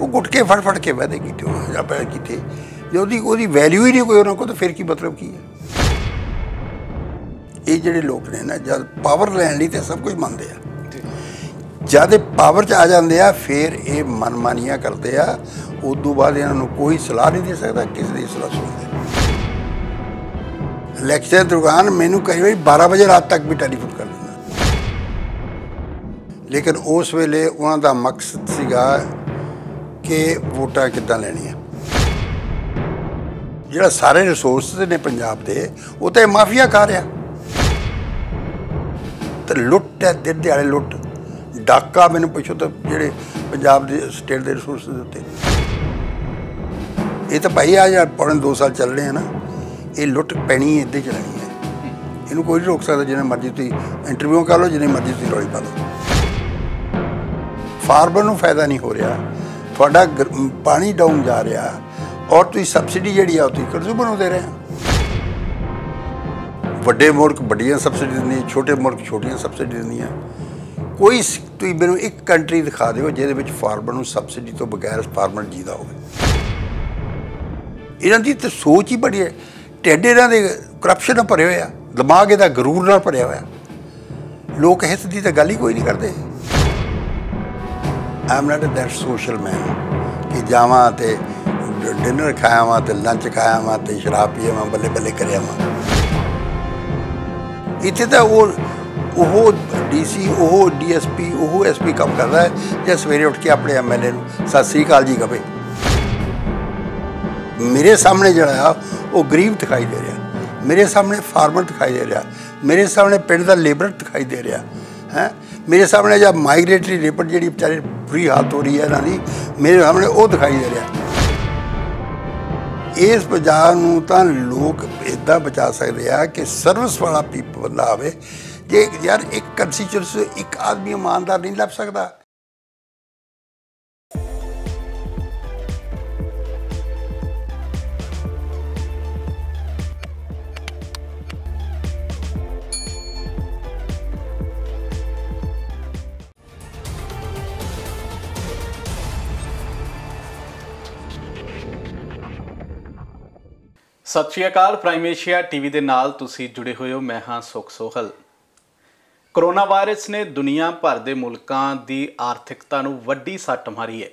ਉਹ ਗੁਟਕੇ ਫੜ ਫੜ ਕੇ ਵਾਦੇ ਕੀਤੇ ਪੈ ਕੀਤੇ ਜੇ ਉਹਦੀ ਉਹਦੀ ਵੈਲਿਊ ਹੀ ਨਹੀਂ ਕੋਈ ਉਹਨਾਂ ਕੋਲ ਤਾਂ ਫਿਰ ਕੀ ਮਤਲਬ ਕੀ ਹੈ ਇਹ ਜਿਹੜੇ ਲੋਕ ਨੇ ਨਾ ਜਦ ਪਾਵਰ ਲੈਣ ਲਈ ਤੇ ਸਭ ਕੁਝ ਮੰਨਦੇ ਆ ਜਦ ਇਹ ਪਾਵਰ 'ਚ ਆ ਜਾਂਦੇ ਆ ਫਿਰ ਇਹ ਮਨਮਾਨੀਆਂ ਕਰਦੇ ਆ ਉਸ ਤੋਂ ਬਾਅਦ ਇਹਨਾਂ ਨੂੰ ਕੋਈ ਸਲਾਹ ਨਹੀਂ ਦੇ ਸਕਦਾ ਕਿਸੇ ਦੀ ਸਲਾਹ ਸੁਣਦੇ ਲੈਕਚਰ ਦੁਕਾਨ ਮੈਨੂੰ ਕਈ ਵਾਰੀ 12 ਵਜੇ ਰਾਤ ਤੱਕ ਵੀ ਟੈਲੀਫੋਨ ਕਰ ਦਿੰਦਾ ਲੇਕਿਨ ਉਸ ਵੇਲੇ ਉਹਨਾਂ ਦਾ ਮਕਸਦ ਸੀਗਾ ਕਿ ਵੋਟਾਂ ਕਿੱਦਾਂ ਲੈਣੀਆਂ ਜਿਹੜਾ ਸਾਰੇ ਰਿਸੋਰਸਸ ਨੇ ਪੰਜਾਬ ਦੇ ਉਹ ਤੇ ਮਾਫੀਆ ਕਰ ਰਿਹਾ ਤੇ ਲੁੱਟ ਹੈ ਦਿਨ ਦਿਹਾੜੇ ਲੁੱਟ ਡਾਕਾ ਮੈਨੂੰ ਪੁੱਛੋ ਤਾਂ ਜਿਹੜੇ ਪੰਜਾਬ ਦੇ ਸਟੇਟ ਦੇ ਰਿਸੋਰਸਸ ਦੇ ਉੱਤੇ ਇਹ ਤਾਂ ਭਾਈ ਆ ਜਾਂ ਪੌਣੇ 2 ਸਾਲ ਚੱਲ ਰਹੇ ਆ ਨਾ ਇਹ ਲੁੱਟ ਪੈਣੀ ਇੱਦੇ ਚੱਲਣੀ ਹੈ ਇਹਨੂੰ ਕੋਈ ਨਹੀਂ ਰੋਕ ਸਕਦਾ ਜਿਹਨੇ ਮਰਜ਼ੀ ਤੁਸੀਂ ਇੰਟਰਵਿਊ ਕਰ ਲਓ ਜਿਹਨੇ ਮਰਜ਼ੀ ਤੁਸੀਂ ਰੋਲੀ ਪਾ ਲਓ ਫਾਰਮਰ ਨੂੰ ਫਾਇਦਾ ਨਹੀਂ ਹੋ ਰਿਹਾ ਤੁਹਾਡਾ ਪਾਣੀ ਡਾਊਨ ਜਾ ਰਿਹਾ ਔਰ ਤੁਸੀਂ ਸਬਸਿਡੀ ਜਿਹੜੀ ਆ ਉਹ ਤੁਸੀਂ ਕਰਜ਼ੂ ਬਣਾਉਂਦੇ ਰਹੇ ਵੱਡੇ ਮੁਲਕ ਵੱਡੀਆਂ ਸਬਸਿਡੀ ਦਿੰਦੇ ਛੋਟੇ ਮੁਲਕ ਛੋਟੀਆਂ ਸਬਸਿਡੀ ਦਿੰਦੀਆਂ ਕੋਈ ਤੁਸੀਂ ਮੈਨੂੰ ਇੱਕ ਕੰਟਰੀ ਦਿਖਾ ਦਿਓ ਜਿਹਦੇ ਵਿੱਚ ਫਾਰਮਰ ਨੂੰ ਸਬਸਿਡੀ ਤੋਂ ਬਗੈਰ ਫਾਰਮਰ ਜੀਦਾ ਹੋਵੇ ਇਹਨਾਂ ਦੀ ਤੇ ਸੋਚ ਹੀ ਬੜੀ ਹੈ ਟੈਡੇ ਇਹਨਾਂ ਦੇ ਕਰਪਸ਼ਨ ਨਾਲ ਭਰੇ ਹੋਇਆ ਦਿਮਾਗ ਇਹਦਾ ਗਰੂਰ ਨਾਲ ਭਰਿਆ ਹੋਇਆ ਲੋਕ ਹਿੱਤ ਦੀ ਤਾਂ ਗੱਲ ਹੀ ਕੋਈ ਨਹੀਂ ਕਰਦੇ ਆਮ ਨਾਟ ਅ ਦੈਟ ਸੋਸ਼ਲ ਮੈਨ ਕਿ ਜਾਵਾਂ ਤੇ ਡਿਨਰ ਖਾਇਆ ਵਾਂ ਤੇ ਲੰਚ ਖਾਇਆ ਵਾਂ ਤੇ ਸ਼ਰਾਬ ਪੀਆ ਵਾਂ ਬੱਲੇ ਬੱਲੇ ਕਰਿਆ ਵਾਂ ਇੱਥੇ ਤਾਂ ਉਹ ਉਹ ਡੀਸੀ ਉਹ ਡੀਐਸਪੀ ਉਹ ਐਸਪੀ ਕੰਮ ਕਰਦਾ ਹੈ ਜੇ ਸਵੇਰੇ ਉੱਠ ਕੇ ਆਪਣੇ ਐਮਐਲਏ ਨੂੰ ਸਤਿ ਸ੍ਰੀ ਅਕਾਲ ਜੀ ਕਵੇ ਮੇਰੇ ਸਾਹਮਣੇ ਜਿਹੜਾ ਆ ਉਹ ਗਰੀਬ ਦਿਖਾਈ ਦੇ ਰਿਹਾ ਮੇਰੇ ਸਾਹਮਣੇ ਫਾਰਮਰ ਦਿਖਾਈ ਦੇ ਰਿਹਾ ਮੇਰੇ ਸਾਹਮਣੇ ਪਿੰਡ ਦਾ ਲੇਬਰ ਦਿਖਾਈ ਦੇ ਰਿਹਾ ਹੈ ਮੇਰੇ ਸਾਹਮਣੇ ਜਦ ਮਾਈਗ੍ਰੇਟਰੀ ਰਿਪੋਰਟ ਜਿਹੜੀ ਵਿਚਾਰੇ ਬੁਰੀ ਹਾਲਤ ਹੋ ਰਹੀ ਹੈ ਇਹਨਾਂ ਦੀ ਮੇਰੇ ਸਾਹਮਣੇ ਉਹ ਦਿਖਾਈ ਦੇ ਰਿਹਾ ਇਸ ਬਾਜ਼ਾਰ ਨੂੰ ਤਾਂ ਲੋਕ ਇਦਾਂ ਬਚਾ ਸਕਦੇ ਆ ਕਿ ਸਰਵਿਸ ਵਾਲਾ ਪੀਪਲ ਬੰਦਾ ਆਵੇ ਜੇ ਯਾਰ ਇੱਕ ਕੰਸੀਚਰ ਇੱਕ ਆਦਮੀ ਇਮਾਨਦਾਰ ਨਹੀਂ ਲੱਭ ਸਕਦਾ ਸਤਿ ਸ਼੍ਰੀ ਅਕਾਲ ਪ੍ਰਾਈਮ ਏਸ਼ੀਆ ਟੀਵੀ ਦੇ ਨਾਲ ਤੁਸੀਂ ਜੁੜੇ ਹੋਏ ਹੋ ਮੈਂ ਹਾਂ ਸੁਖ ਸੋਹਲ ਕਰੋਨਾ ਵਾਇਰਸ ਨੇ ਦੁਨੀਆ ਭਰ ਦੇ ਮੁਲਕਾਂ ਦੀ ਆਰਥਿਕਤਾ ਨੂੰ ਵੱਡੀ ਸੱਟ ਮਾਰੀ ਹੈ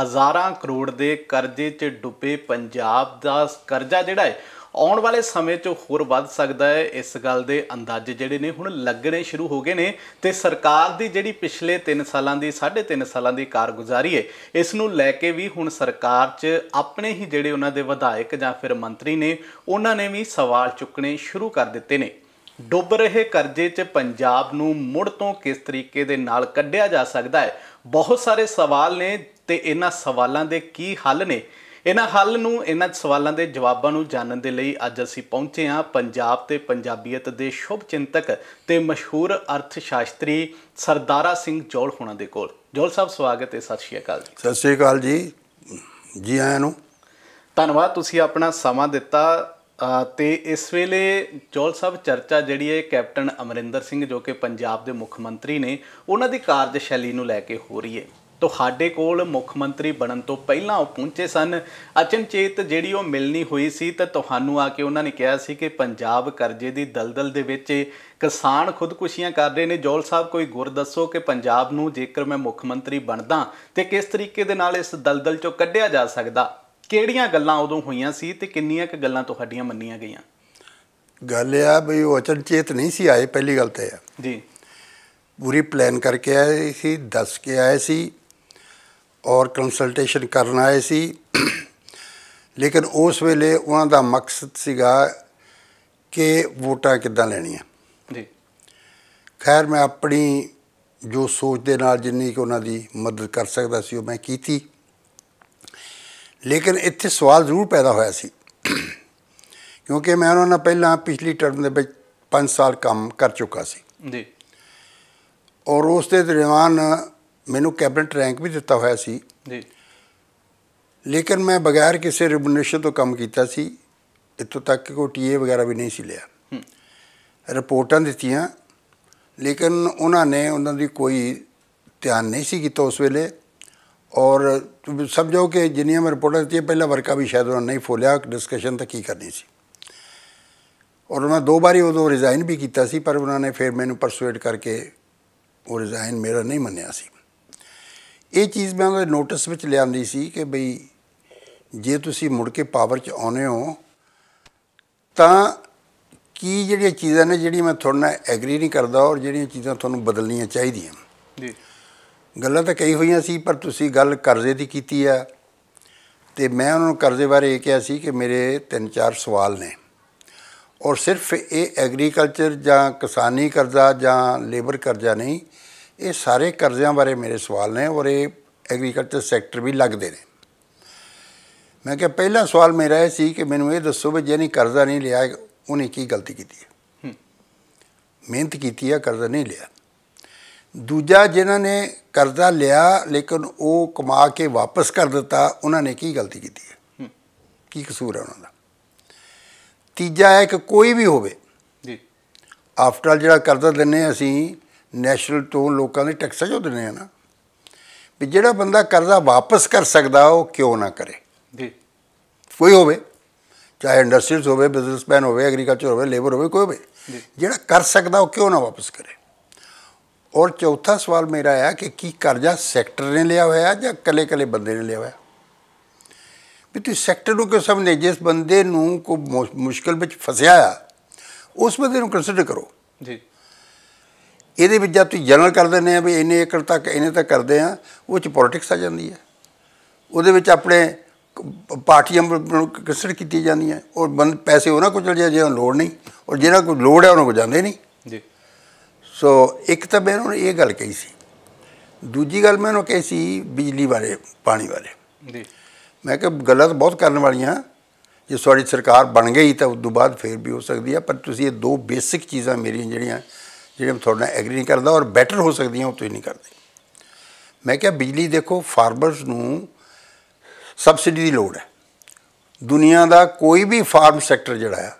ਹਜ਼ਾਰਾਂ ਕਰੋੜ ਦੇ ਕਰਜ਼ੇ 'ਚ ਡੁੱਬੇ ਪੰਜਾਬ ਦਾ ਕਰਜ਼ਾ ਜਿਹੜਾ ਹੈ ਆਉਣ ਵਾਲੇ ਸਮੇਂ 'ਚ ਹੋਰ ਵੱਧ ਸਕਦਾ ਹੈ ਇਸ ਗੱਲ ਦੇ ਅੰਦਾਜ਼ੇ ਜਿਹੜੇ ਨੇ ਹੁਣ ਲੱਗਣੇ ਸ਼ੁਰੂ ਹੋ ਗਏ ਨੇ ਤੇ ਸਰਕਾਰ ਦੀ ਜਿਹੜੀ ਪਿਛਲੇ 3 ਸਾਲਾਂ ਦੀ 3.5 ਸਾਲਾਂ ਦੀ ਕਾਰਗੁਜ਼ਾਰੀ ਹੈ ਇਸ ਨੂੰ ਲੈ ਕੇ ਵੀ ਹੁਣ ਸਰਕਾਰ 'ਚ ਆਪਣੇ ਹੀ ਜਿਹੜੇ ਉਹਨਾਂ ਦੇ ਵਿਧਾਇਕ ਜਾਂ ਫਿਰ ਮੰਤਰੀ ਨੇ ਉਹਨਾਂ ਨੇ ਵੀ ਸਵਾਲ ਚੁੱਕਣੇ ਸ਼ੁਰੂ ਕਰ ਦਿੱਤੇ ਨੇ ਡੁੱਬ ਰਹੇ ਕਰਜ਼ੇ 'ਚ ਪੰਜਾਬ ਨੂੰ ਮੁੜ ਤੋਂ ਕਿਸ ਤਰੀਕੇ ਦੇ ਨਾਲ ਕੱਢਿਆ ਜਾ ਸਕਦਾ ਹੈ ਬਹੁਤ ਸਾਰੇ ਸਵਾਲ ਨੇ ਤੇ ਇਹਨਾਂ ਸਵਾਲਾਂ ਦੇ ਕੀ ਹੱਲ ਨੇ ਇਹਨਾਂ ਹੱਲ ਨੂੰ ਇਹਨਾਂ ਸਵਾਲਾਂ ਦੇ ਜਵਾਬਾਂ ਨੂੰ ਜਾਣਨ ਦੇ ਲਈ ਅੱਜ ਅਸੀਂ ਪਹੁੰਚੇ ਹਾਂ ਪੰਜਾਬ ਤੇ ਪੰਜਾਬੀਅਤ ਦੇ ਸ਼ੁਭ ਚਿੰਤਕ ਤੇ ਮਸ਼ਹੂਰ ਅਰਥ ਸ਼ਾਸਤਰੀ ਸਰਦਾਰਾ ਸਿੰਘ ਜੋਲ ਹੋਣਾ ਦੇ ਕੋਲ ਜੋਲ ਸਾਹਿਬ ਸਵਾਗਤ ਹੈ ਸਤਿ ਸ਼੍ਰੀ ਅਕਾਲ ਜੀ ਸਤਿ ਸ਼੍ਰੀ ਅਕਾਲ ਜੀ ਜੀ ਆਇਆਂ ਨੂੰ ਧੰਨਵਾਦ ਤੁਸੀਂ ਆਪਣਾ ਸਮਾਂ ਦਿੱਤਾ ਤੇ ਇਸ ਵੇਲੇ ਜੋਲ ਸਾਹਿਬ ਚਰਚਾ ਜਿਹੜੀ ਹੈ ਕੈਪਟਨ ਅਮਰਿੰਦਰ ਸਿੰਘ ਜੋ ਕਿ ਪੰਜਾਬ ਦੇ ਮੁੱਖ ਮੰਤਰੀ ਨੇ ਉਹਨਾਂ ਦੀ ਕਾਰਜਸ਼ੈਲੀ ਨੂੰ ਲੈ ਕੇ ਹੋ ਰਹੀ ਹੈ ਤੁਹਾਡੇ ਕੋਲ ਮੁੱਖ ਮੰਤਰੀ ਬਣਨ ਤੋਂ ਪਹਿਲਾਂ ਉਹ ਪਹੁੰਚੇ ਸਨ ਅਚਨਚੇਤ ਜਿਹੜੀ ਉਹ ਮਿਲਣੀ ਹੋਈ ਸੀ ਤਾਂ ਤੁਹਾਨੂੰ ਆ ਕੇ ਉਹਨਾਂ ਨੇ ਕਿਹਾ ਸੀ ਕਿ ਪੰਜਾਬ ਕਰਜ਼ੇ ਦੀ ਦਲਦਲ ਦੇ ਵਿੱਚ ਕਿਸਾਨ ਖੁਦਕੁਸ਼ੀਆਂ ਕਰ ਰਹੇ ਨੇ ਜੋਲ ਸਾਹਿਬ ਕੋਈ ਗੁਰ ਦੱਸੋ ਕਿ ਪੰਜਾਬ ਨੂੰ ਜੇਕਰ ਮੈਂ ਮੁੱਖ ਮੰਤਰੀ ਬਣਦਾ ਤੇ ਕਿਸ ਤਰੀਕੇ ਦੇ ਨਾਲ ਇਸ ਦਲਦਲ ਚੋਂ ਕੱਢਿਆ ਜਾ ਸਕਦਾ ਕਿਹੜੀਆਂ ਗੱਲਾਂ ਉਦੋਂ ਹੋਈਆਂ ਸੀ ਤੇ ਕਿੰਨੀਆਂ ਕੁ ਗੱਲਾਂ ਤੁਹਾਡੀਆਂ ਮੰਨੀਆਂ ਗਈਆਂ ਗੱਲ ਆ ਬਈ ਉਹ ਅਚਨਚੇਤ ਨਹੀਂ ਸੀ ਆਏ ਪਹਿਲੀ ਗੱਲ ਤੇ ਆ ਜੀ ਪੂਰੀ ਪਲਾਨ ਕਰਕੇ ਆਏ ਸੀ ਦੱਸ ਕੇ ਆਏ ਸੀ ਔਰ ਕੰਸਲਟੇਸ਼ਨ ਕਰਨ ਆਏ ਸੀ ਲੇਕਿਨ ਉਸ ਵੇਲੇ ਉਹਨਾਂ ਦਾ ਮਕਸਦ ਸੀਗਾ ਕਿ ਵੋਟਾਂ ਕਿੱਦਾਂ ਲੈਣੀਆਂ ਜੀ ਖੈਰ ਮੈਂ ਆਪਣੀ ਜੋ ਸੋਚ ਦੇ ਨਾਲ ਜਿੰਨੀ ਕਿ ਉਹਨਾਂ ਦੀ ਮਦਦ ਕਰ ਸਕਦਾ ਸੀ ਉਹ ਮੈਂ ਕੀਤੀ ਲੇਕਿਨ ਇੱਥੇ ਸਵਾਲ ਜ਼ਰੂਰ ਪੈਦਾ ਹੋਇਆ ਸੀ ਕਿਉਂਕਿ ਮੈਂ ਉਹਨਾਂ ਨਾਲ ਪਹਿਲਾਂ ਪਿਛਲੀ ਟਰਮ ਦੇ ਵਿੱਚ 5 ਸਾਲ ਕੰਮ ਕਰ ਚੁੱਕਾ ਸੀ ਜੀ ਔਰ ਉਸ ਦੇ ਦਰਮਿਆਨ ਮੈਨੂੰ ਕੈਬਨਟ ਰੈਂਕ ਵੀ ਦਿੱਤਾ ਹੋਇਆ ਸੀ ਜੀ ਲੇਕਿਨ ਮੈਂ ਬਗੈਰ ਕਿਸੇ ਰਿਮੂਨਰੇਸ਼ਨ ਤੋਂ ਕੰਮ ਕੀਤਾ ਸੀ ਇਤੋਂ ਤੱਕ ਕਿ ਕੋਈ ਟੀਏ ਵਗੈਰਾ ਵੀ ਨਹੀਂ ਸੀ ਲਿਆ ਰਿਪੋਰਟਾਂ ਦਿੱਤੀਆਂ ਲੇਕਿਨ ਉਹਨਾਂ ਨੇ ਉਹਨਾਂ ਦੀ ਕੋਈ ਧਿਆਨ ਨਹੀਂ ਸੀ ਕੀਤਾ ਉਸ ਵੇਲੇ ਔਰ ਸਮਝੋ ਕਿ ਜਿੰਨੀਆਂ ਮੈਂ ਰਿਪੋਰਟਾਂ ਦਿੱਤੀਆਂ ਪਹਿਲਾ ਵਰਕਾ ਵੀ ਸ਼ਾਇਦ ਉਹਨਾਂ ਨਹੀਂ ਫੋਲਿਆ ਡਿਸਕਸ਼ਨ ਤਾਂ ਕੀ ਕਰਨੀ ਸੀ ਔਰ ਮੈਂ ਦੋ ਵਾਰੀ ਉਦੋਂ ਰਿਜ਼ਾਈਨ ਵੀ ਕੀਤਾ ਸੀ ਪਰ ਉਹਨਾਂ ਨੇ ਫਿਰ ਮੈਨੂੰ ਪਰਸੂਏਟ ਕਰਕੇ ਉਹ ਰਿਜ਼ਾਈਨ ਮੇਰਾ ਨਹੀਂ ਮੰਨਿਆ ਸੀ ਇਹ ਚੀਜ਼ ਮੈਂ ਉਹਦੇ ਨੋਟਿਸ ਵਿੱਚ ਲਿਆਂਦੀ ਸੀ ਕਿ ਬਈ ਜੇ ਤੁਸੀਂ ਮੁੜ ਕੇ ਪਾਵਰ 'ਚ ਆਉਨੇ ਹੋ ਤਾਂ ਕੀ ਜਿਹੜੀਆਂ ਚੀਜ਼ਾਂ ਨੇ ਜਿਹੜੀ ਮੈਂ ਤੁਹਾਡੇ ਨਾਲ ਐਗਰੀ ਨਹੀਂ ਕਰਦਾ ਔਰ ਜਿਹੜੀਆਂ ਚੀਜ਼ਾਂ ਤੁਹਾਨੂੰ ਬਦਲਣੀਆਂ ਚਾਹੀਦੀਆਂ ਜੀ ਗੱਲਾਂ ਤਾਂ ਕਈ ਹੋਈਆਂ ਸੀ ਪਰ ਤੁਸੀਂ ਗੱਲ ਕਰਜ਼ੇ ਦੀ ਕੀਤੀ ਆ ਤੇ ਮੈਂ ਉਹਨਾਂ ਨੂੰ ਕਰਜ਼ੇ ਬਾਰੇ ਇਹ ਕਿਹਾ ਸੀ ਕਿ ਮੇਰੇ ਤਿੰਨ ਚਾਰ ਸਵਾਲ ਨੇ ਔਰ ਸਿਰਫ ਇਹ ਐਗਰੀਕਲਚਰ ਜਾਂ ਕਿਸਾਨੀ ਕਰਜ਼ਾ ਜਾਂ ਲੇਬਰ ਕਰਜ਼ਾ ਨਹੀਂ ਇਹ ਸਾਰੇ ਕਰਜ਼ਿਆਂ ਬਾਰੇ ਮੇਰੇ ਸਵਾਲ ਨੇ ਔਰ ਇਹ ਐਗਰੀਕਲਚਰ ਸੈਕਟਰ ਵੀ ਲੱਗਦੇ ਨੇ ਮੈਂ ਕਿਹਾ ਪਹਿਲਾ ਸਵਾਲ ਮੇਰਾ ਇਹ ਸੀ ਕਿ ਮੈਨੂੰ ਇਹ ਦੱਸੋ ਵੀ ਜਿਹਨੇ ਕਰਜ਼ਾ ਨਹੀਂ ਲਿਆ ਉਹਨੇ ਕੀ ਗਲਤੀ ਕੀਤੀ ਹੈ ਮਿਹਨਤ ਕੀਤੀ ਹੈ ਕਰਜ਼ਾ ਨਹੀਂ ਲਿਆ ਦੂਜਾ ਜਿਨ੍ਹਾਂ ਨੇ ਕਰਜ਼ਾ ਲਿਆ ਲੇਕਿਨ ਉਹ ਕਮਾ ਕੇ ਵਾਪਸ ਕਰ ਦਿੱਤਾ ਉਹਨਾਂ ਨੇ ਕੀ ਗਲਤੀ ਕੀਤੀ ਹੈ ਕੀ ਕਸੂਰ ਹੈ ਉਹਨਾਂ ਦਾ ਤੀਜਾ ਹੈ ਕਿ ਕੋਈ ਵੀ ਹੋਵੇ ਜੀ ਆਫਟਰ ਆਲ ਜਿਹੜਾ ਕਰਜ਼ਾ ਦਿੰਨੇ ਅਸੀਂ ਨੈਸ਼ਨਲ ਤੋਂ ਲੋਕਾਂ ਦੇ ਟੈਕਸਾਂ ਜੋ ਦਿੰਦੇ ਆ ਨਾ ਵੀ ਜਿਹੜਾ ਬੰਦਾ ਕਰਜ਼ਾ ਵਾਪਸ ਕਰ ਸਕਦਾ ਉਹ ਕਿਉਂ ਨਾ ਕਰੇ ਜੀ ਕੋਈ ਹੋਵੇ ਚਾਹੇ ਇੰਡਸਟਰੀਜ਼ ਹੋਵੇ ਬਿਜ਼ਨਸਮੈਨ ਹੋਵੇ ਐਗਰੀਕਲਚਰ ਹੋਵੇ ਲੇਬਰ ਹੋਵੇ ਕੋਈ ਹੋਵੇ ਜਿਹੜਾ ਕਰ ਸਕਦਾ ਉਹ ਕਿਉਂ ਨਾ ਵਾਪਸ ਕਰੇ ਔਰ ਚੌਥਾ ਸਵਾਲ ਮੇਰਾ ਹੈ ਕਿ ਕੀ ਕਰਜ਼ਾ ਸੈਕਟਰ ਨੇ ਲਿਆ ਹੋਇਆ ਜਾਂ ਕੱਲੇ ਕੱਲੇ ਬੰਦੇ ਨੇ ਲਿਆ ਹੋਇਆ ਵੀ ਤੁਸੀਂ ਸੈਕਟਰ ਨੂੰ ਕਿਉਂ ਸਮਝਦੇ ਜਿਸ ਬੰਦੇ ਨੂੰ ਕੋ ਮੁਸ਼ਕਲ ਵਿੱਚ ਫਸਿਆ ਆ ਉਸ ਬੰਦੇ ਨੂੰ ਕਨਸਿਡਰ ਕਰੋ ਜੀ ਇਹਦੇ ਵਿੱਚ ਜਦ ਤੁਸੀਂ ਜਨਰਲ ਕਰ ਦਿੰਦੇ ਆ ਵੀ ਇੰਨੇ ਏਕੜ ਤੱਕ ਇੰਨੇ ਤੱਕ ਕਰਦੇ ਆ ਉਹ ਚ ਪੋਲਿਟਿਕਸ ਆ ਜਾਂਦੀ ਹੈ ਉਹਦੇ ਵਿੱਚ ਆਪਣੇ ਪਾਰਟੀਆਂ ਕਿਸੜ ਕੀਤੀ ਜਾਂਦੀਆਂ ਔਰ ਬੰਦ ਪੈਸੇ ਉਹਨਾਂ ਕੋਲ ਚਲ ਜਾਂਦੇ ਜਿਹਨਾਂ ਲੋੜ ਨਹੀਂ ਔਰ ਜਿਹਨਾਂ ਕੋਲ ਲੋੜ ਹੈ ਉਹਨਾਂ ਕੋਲ ਜਾਂਦੇ ਨਹੀਂ ਜੀ ਸੋ ਇੱਕ ਤਾਂ ਮੈਂ ਉਹਨਾਂ ਇਹ ਗੱਲ ਕਹੀ ਸੀ ਦੂਜੀ ਗੱਲ ਮੈਂ ਉਹਨਾਂ ਕਹੀ ਸੀ ਬਿਜਲੀ ਬਾਰੇ ਪਾਣੀ ਬਾਰੇ ਜੀ ਮੈਂ ਕਿ ਗਲਤ ਬਹੁਤ ਕਰਨ ਵਾਲੀਆਂ ਜੇ ਸਾਡੀ ਸਰਕਾਰ ਬਣ ਗਈ ਤਾਂ ਉਸ ਤੋਂ ਬਾਅਦ ਫੇਰ ਵੀ ਹੋ ਸਕਦੀ ਹੈ ਪਰ ਤੁਸੀਂ ਇਹ ਦੋ ਬੇਸਿਕ ਚੀਜ਼ਾਂ ਮੇਰੀਆਂ ਜਿਹੜੀਆਂ ਜਿਹੜੇ ਤੁਹਾਡੇ ਨਾਲ ਐਗਰੀ ਨਹੀਂ ਕਰਦਾ ਔਰ ਬੈਟਰ ਹੋ ਸਕਦੀਆਂ ਉਹ ਤੁਸੀਂ ਨਹੀਂ ਕਰਦੇ ਮੈਂ ਕਿਹਾ ਬਿਜਲੀ ਦੇਖੋ ਫਾਰਮਰਸ ਨੂੰ ਸਬਸਿਡੀ ਦੀ ਲੋੜ ਹੈ ਦੁਨੀਆ ਦਾ ਕੋਈ ਵੀ ਫਾਰਮ ਸੈਕਟਰ ਜਿਹੜਾ ਹੈ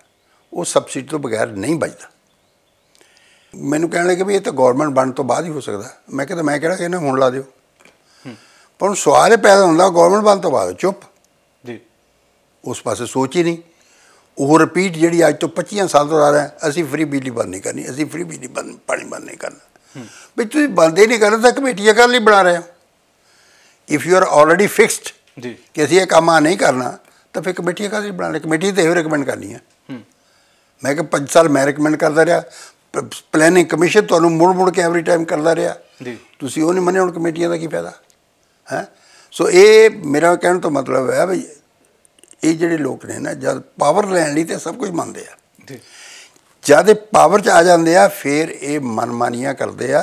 ਉਹ ਸਬਸਿਡੀ ਤੋਂ ਬਗੈਰ ਨਹੀਂ ਬਚਦਾ ਮੈਨੂੰ ਕਹਿਣ ਲੱਗੇ ਵੀ ਇਹ ਤਾਂ ਗਵਰਨਮੈਂਟ ਬਣ ਤੋਂ ਬਾਅਦ ਹੀ ਹੋ ਸਕਦਾ ਮੈਂ ਕਿਹਾ ਮੈਂ ਕਿਹੜਾ ਇਹਨਾਂ ਹੁਣ ਲਾ ਦਿਓ ਪਰ ਸਵਾਲ ਇਹ ਪੈਦਾ ਹੁੰਦਾ ਗਵਰਨਮੈਂਟ ਬਣ ਤੋਂ ਬਾਅਦ ਚੁੱਪ ਜੀ ਉਸ ਪਾਸੇ ਸੋਚ ਹੀ ਨਹੀਂ ਉਹ ਰਿਪੀਟ ਜਿਹੜੀ ਅੱਜ ਤੋਂ 25 ਸਾਲ ਤੋਂ ਆ ਹੈ ਅਸੀਂ ਫ੍ਰੀ ਬਿਜਲੀ ਬੰਦ ਨਹੀਂ ਕਰਨੀ ਅਸੀਂ ਫ੍ਰੀ ਬਿਜਲੀ ਬੰਦ ਪਾਣੀ ਬੰਦ ਨਹੀਂ ਕਰਨਾ ਵੀ ਤੁਸੀਂ ਬੰਦ ਹੀ ਨਹੀਂ ਕਰਨਾ ਤਾਂ ਕਮੇਟੀਆਂ ਕਰ ਲਈ ਬਣਾ ਰਹੇ ਹੋ if you are already fixed ਜੀ ਕਿ ਅਸੀਂ ਇਹ ਕੰਮ ਆ ਨਹੀਂ ਕਰਨਾ ਤਾਂ ਫਿਰ ਕਮੇਟੀਆਂ ਲਈ ਬਣਾ ਲੈ ਕਮੇਟੀ ਤੇ ਹੋਰ ਰეკਮੈਂਡ ਕਰਨੀ ਹੈ ਮੈਂ ਕਿ 5 ਸਾਲ ਮੈਂ ਰეკਮੈਂਡ ਕਰਦਾ ਰਿਹਾ ਪਲੈਨਿੰਗ ਕਮਿਸ਼ਨ ਤੁਹਾਨੂੰ ਮੁੜ ਮੁੜ ਕੇ ਐਵਰੀ ਟਾਈਮ ਕਰਦਾ ਰਿਹਾ ਜੀ ਤੁਸੀਂ ਉਹ ਨਹੀਂ ਮੰਨੇ ਹੁਣ ਕਮੇਟੀਆਂ ਦਾ ਕੀ ਫਾਇਦਾ ਹੈ ਸੋ ਇਹ ਮੇਰਾ ਕਹਿਣ ਤੋਂ ਮਤਲਬ ਹੈ ਵੀ ਇਹ ਜਿਹੜੇ ਲੋਕ ਨੇ ਨਾ ਜਦ ਪਾਵਰ ਲੈਣ ਲਈ ਤੇ ਸਭ ਕੁਝ ਮੰਨਦੇ ਆ ਜਦ ਇਹ ਪਾਵਰ 'ਚ ਆ ਜਾਂਦੇ ਆ ਫਿਰ ਇਹ ਮਨਮਾਨੀਆਂ ਕਰਦੇ ਆ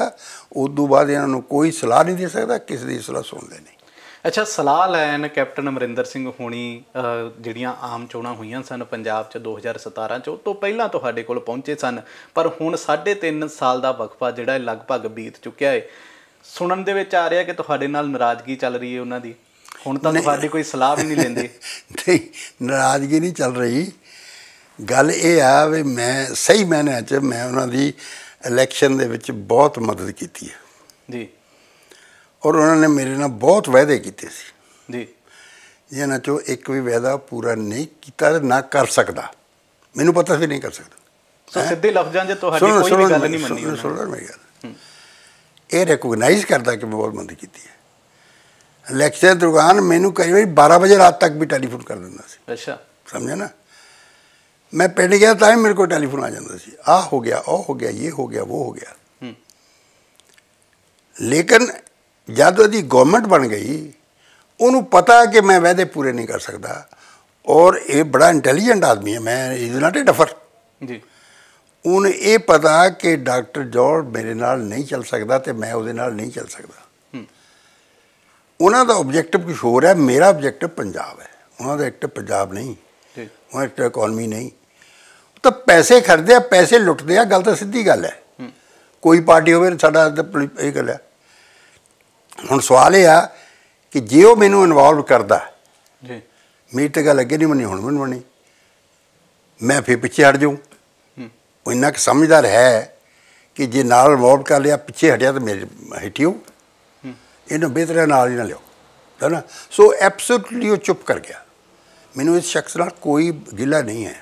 ਉਸ ਤੋਂ ਬਾਅਦ ਇਹਨਾਂ ਨੂੰ ਕੋਈ ਸਲਾਹ ਨਹੀਂ ਦੇ ਸਕਦਾ ਕਿਸ ਦੀ ਸਲਾਹ ਸੁਣਦੇ ਨਹੀਂ ਅੱਛਾ ਸਲਾਹ ਲੈਣ ਕੈਪਟਨ ਅਮਰਿੰਦਰ ਸਿੰਘ ਹੋਣੀ ਜਿਹੜੀਆਂ ਆਮ ਚੋਣਾਂ ਹੋਈਆਂ ਸਨ ਪੰਜਾਬ 'ਚ 2017 'ਚ ਉਸ ਤੋਂ ਪਹਿਲਾਂ ਤੁਹਾਡੇ ਕੋਲ ਪਹੁੰਚੇ ਸਨ ਪਰ ਹੁਣ 3.5 ਸਾਲ ਦਾ ਵਕਫਾ ਜਿਹੜਾ ਲਗਭਗ ਬੀਤ ਚੁੱਕਿਆ ਹੈ ਸੁਣਨ ਦੇ ਵਿੱਚ ਆ ਰਿਹਾ ਕਿ ਤੁਹਾਡੇ ਨਾਲ ਨਾਰਾਜ਼ਗੀ ਚੱਲ ਰਹੀ ਹੈ ਉਹਨਾਂ ਦੀ ਹੁਣ ਤਾਂ ਸਾਡੀ ਕੋਈ ਸਲਾਹ ਵੀ ਨਹੀਂ ਲੈਂਦੇ ਨਹੀਂ ਨਾਰਾਜ਼ਗੀ ਨਹੀਂ ਚੱਲ ਰਹੀ ਗੱਲ ਇਹ ਆ ਵੀ ਮੈਂ ਸਹੀ ਮੈਨੇ ਚ ਮੈਂ ਉਹਨਾਂ ਦੀ ਇਲੈਕਸ਼ਨ ਦੇ ਵਿੱਚ ਬਹੁਤ ਮਦਦ ਕੀਤੀ ਹੈ ਜੀ ਔਰ ਉਹਨਾਂ ਨੇ ਮੇਰੇ ਨਾਲ ਬਹੁਤ ਵਾਅਦੇ ਕੀਤੇ ਸੀ ਜੀ ਜਿਹਨਾਂ ਚੋਂ ਇੱਕ ਵੀ ਵਾਅਦਾ ਪੂਰਾ ਨਹੀਂ ਕੀਤਾ ਨਾ ਕਰ ਸਕਦਾ ਮੈਨੂੰ ਪਤਾ ਸੀ ਨਹੀਂ ਕਰ ਸਕਦਾ ਸਿੱਧੇ ਲਫ਼ਜ਼ਾਂ 'ਚ ਤੁਹਾਡੀ ਕੋਈ ਗੱਲ ਨਹੀਂ ਮੰਨੀ ਉਹਨਾਂ ਸੁਣੋ ਮੇਰੀ ਗੱਲ ਇਹ ਰੈਕੋਗਨਾਈਜ਼ ਕਰਦਾ ਕਿ ਮੈਂ ਬਹੁਤ ਮਦਦ ਕੀਤੀ ਹੈ लैक्चर दौरान मैनू कई बार बारह बजे रात तक भी टैलीफोन कर देता से अच्छा समझे ना मैं पिंड गया तो ही मेरे को टैलीफोन आ जाता से आ हो गया ओ हो गया ये हो गया वो हो गया हम्म। लेकिन जब अभी गौरमेंट बन गई उन्होंने पता है कि मैं वायदे पूरे नहीं कर सकता और ये बड़ा इंटेलीजेंट आदमी है मैं इज नॉट ए डफर उन्हें यह पता कि डॉक्टर जोर मेरे नाल नहीं चल सकता तो मैं वो नहीं चल सकता ਉਹਨਾਂ ਦਾ ਆਬਜੈਕਟਿਵ ਕੁਝ ਹੋਰ ਹੈ ਮੇਰਾ ਆਬਜੈਕਟਿਵ ਪੰਜਾਬ ਹੈ ਉਹਨਾਂ ਦਾ ਐਕਟਿਵ ਪੰਜਾਬ ਨਹੀਂ ਜੀ ਉਹਨਾਂ ਐਕਟਿਵ ਇਕਨੋਮੀ ਨਹੀਂ ਤਾਂ ਪੈਸੇ ਖਰਦੇ ਆ ਪੈਸੇ ਲੁੱਟਦੇ ਆ ਗੱਲ ਤਾਂ ਸਿੱਧੀ ਗੱਲ ਹੈ ਕੋਈ ਪਾਰਟੀ ਹੋਵੇ ਸਾਡਾ ਇਹ ਗੱਲ ਹੈ ਹੁਣ ਸਵਾਲ ਇਹ ਆ ਕਿ ਜੇ ਉਹ ਮੈਨੂੰ ਇਨਵੋਲਵ ਕਰਦਾ ਜੀ ਮੇਰੀ ਤਾਂ ਗੱਲ ਅੱਗੇ ਨਹੀਂ ਬਣੀ ਹੁਣ ਮੈਨੂੰ ਬਣੀ ਮੈਂ ਫੇਰ ਪਿੱਛੇ ਹਟ ਜਾਉਂ ਉਹ ਇੰਨਾ ਕਿ ਸਮਝਦਾਰ ਹੈ ਕਿ ਜੇ ਨਾਲ ਇਨਵੋਲਵ ਕਰ ਲਿਆ ਪਿੱਛੇ ਹਟਿਆ ਤਾਂ ਮੇਰੇ ਹਟਿਓ ਇਹਨੂੰ ਬਿਹਤਰ ਨਾਲ ਹੀ ਨਾ ਲਿਓ ਹੈ ਨਾ ਸੋ ਐਬਸੋਲੂਟਲੀ ਉਹ ਚੁੱਪ ਕਰ ਗਿਆ ਮੈਨੂੰ ਇਸ ਸ਼ਖਸ ਨਾਲ ਕੋਈ ਗਿਲਾ ਨਹੀਂ ਹੈ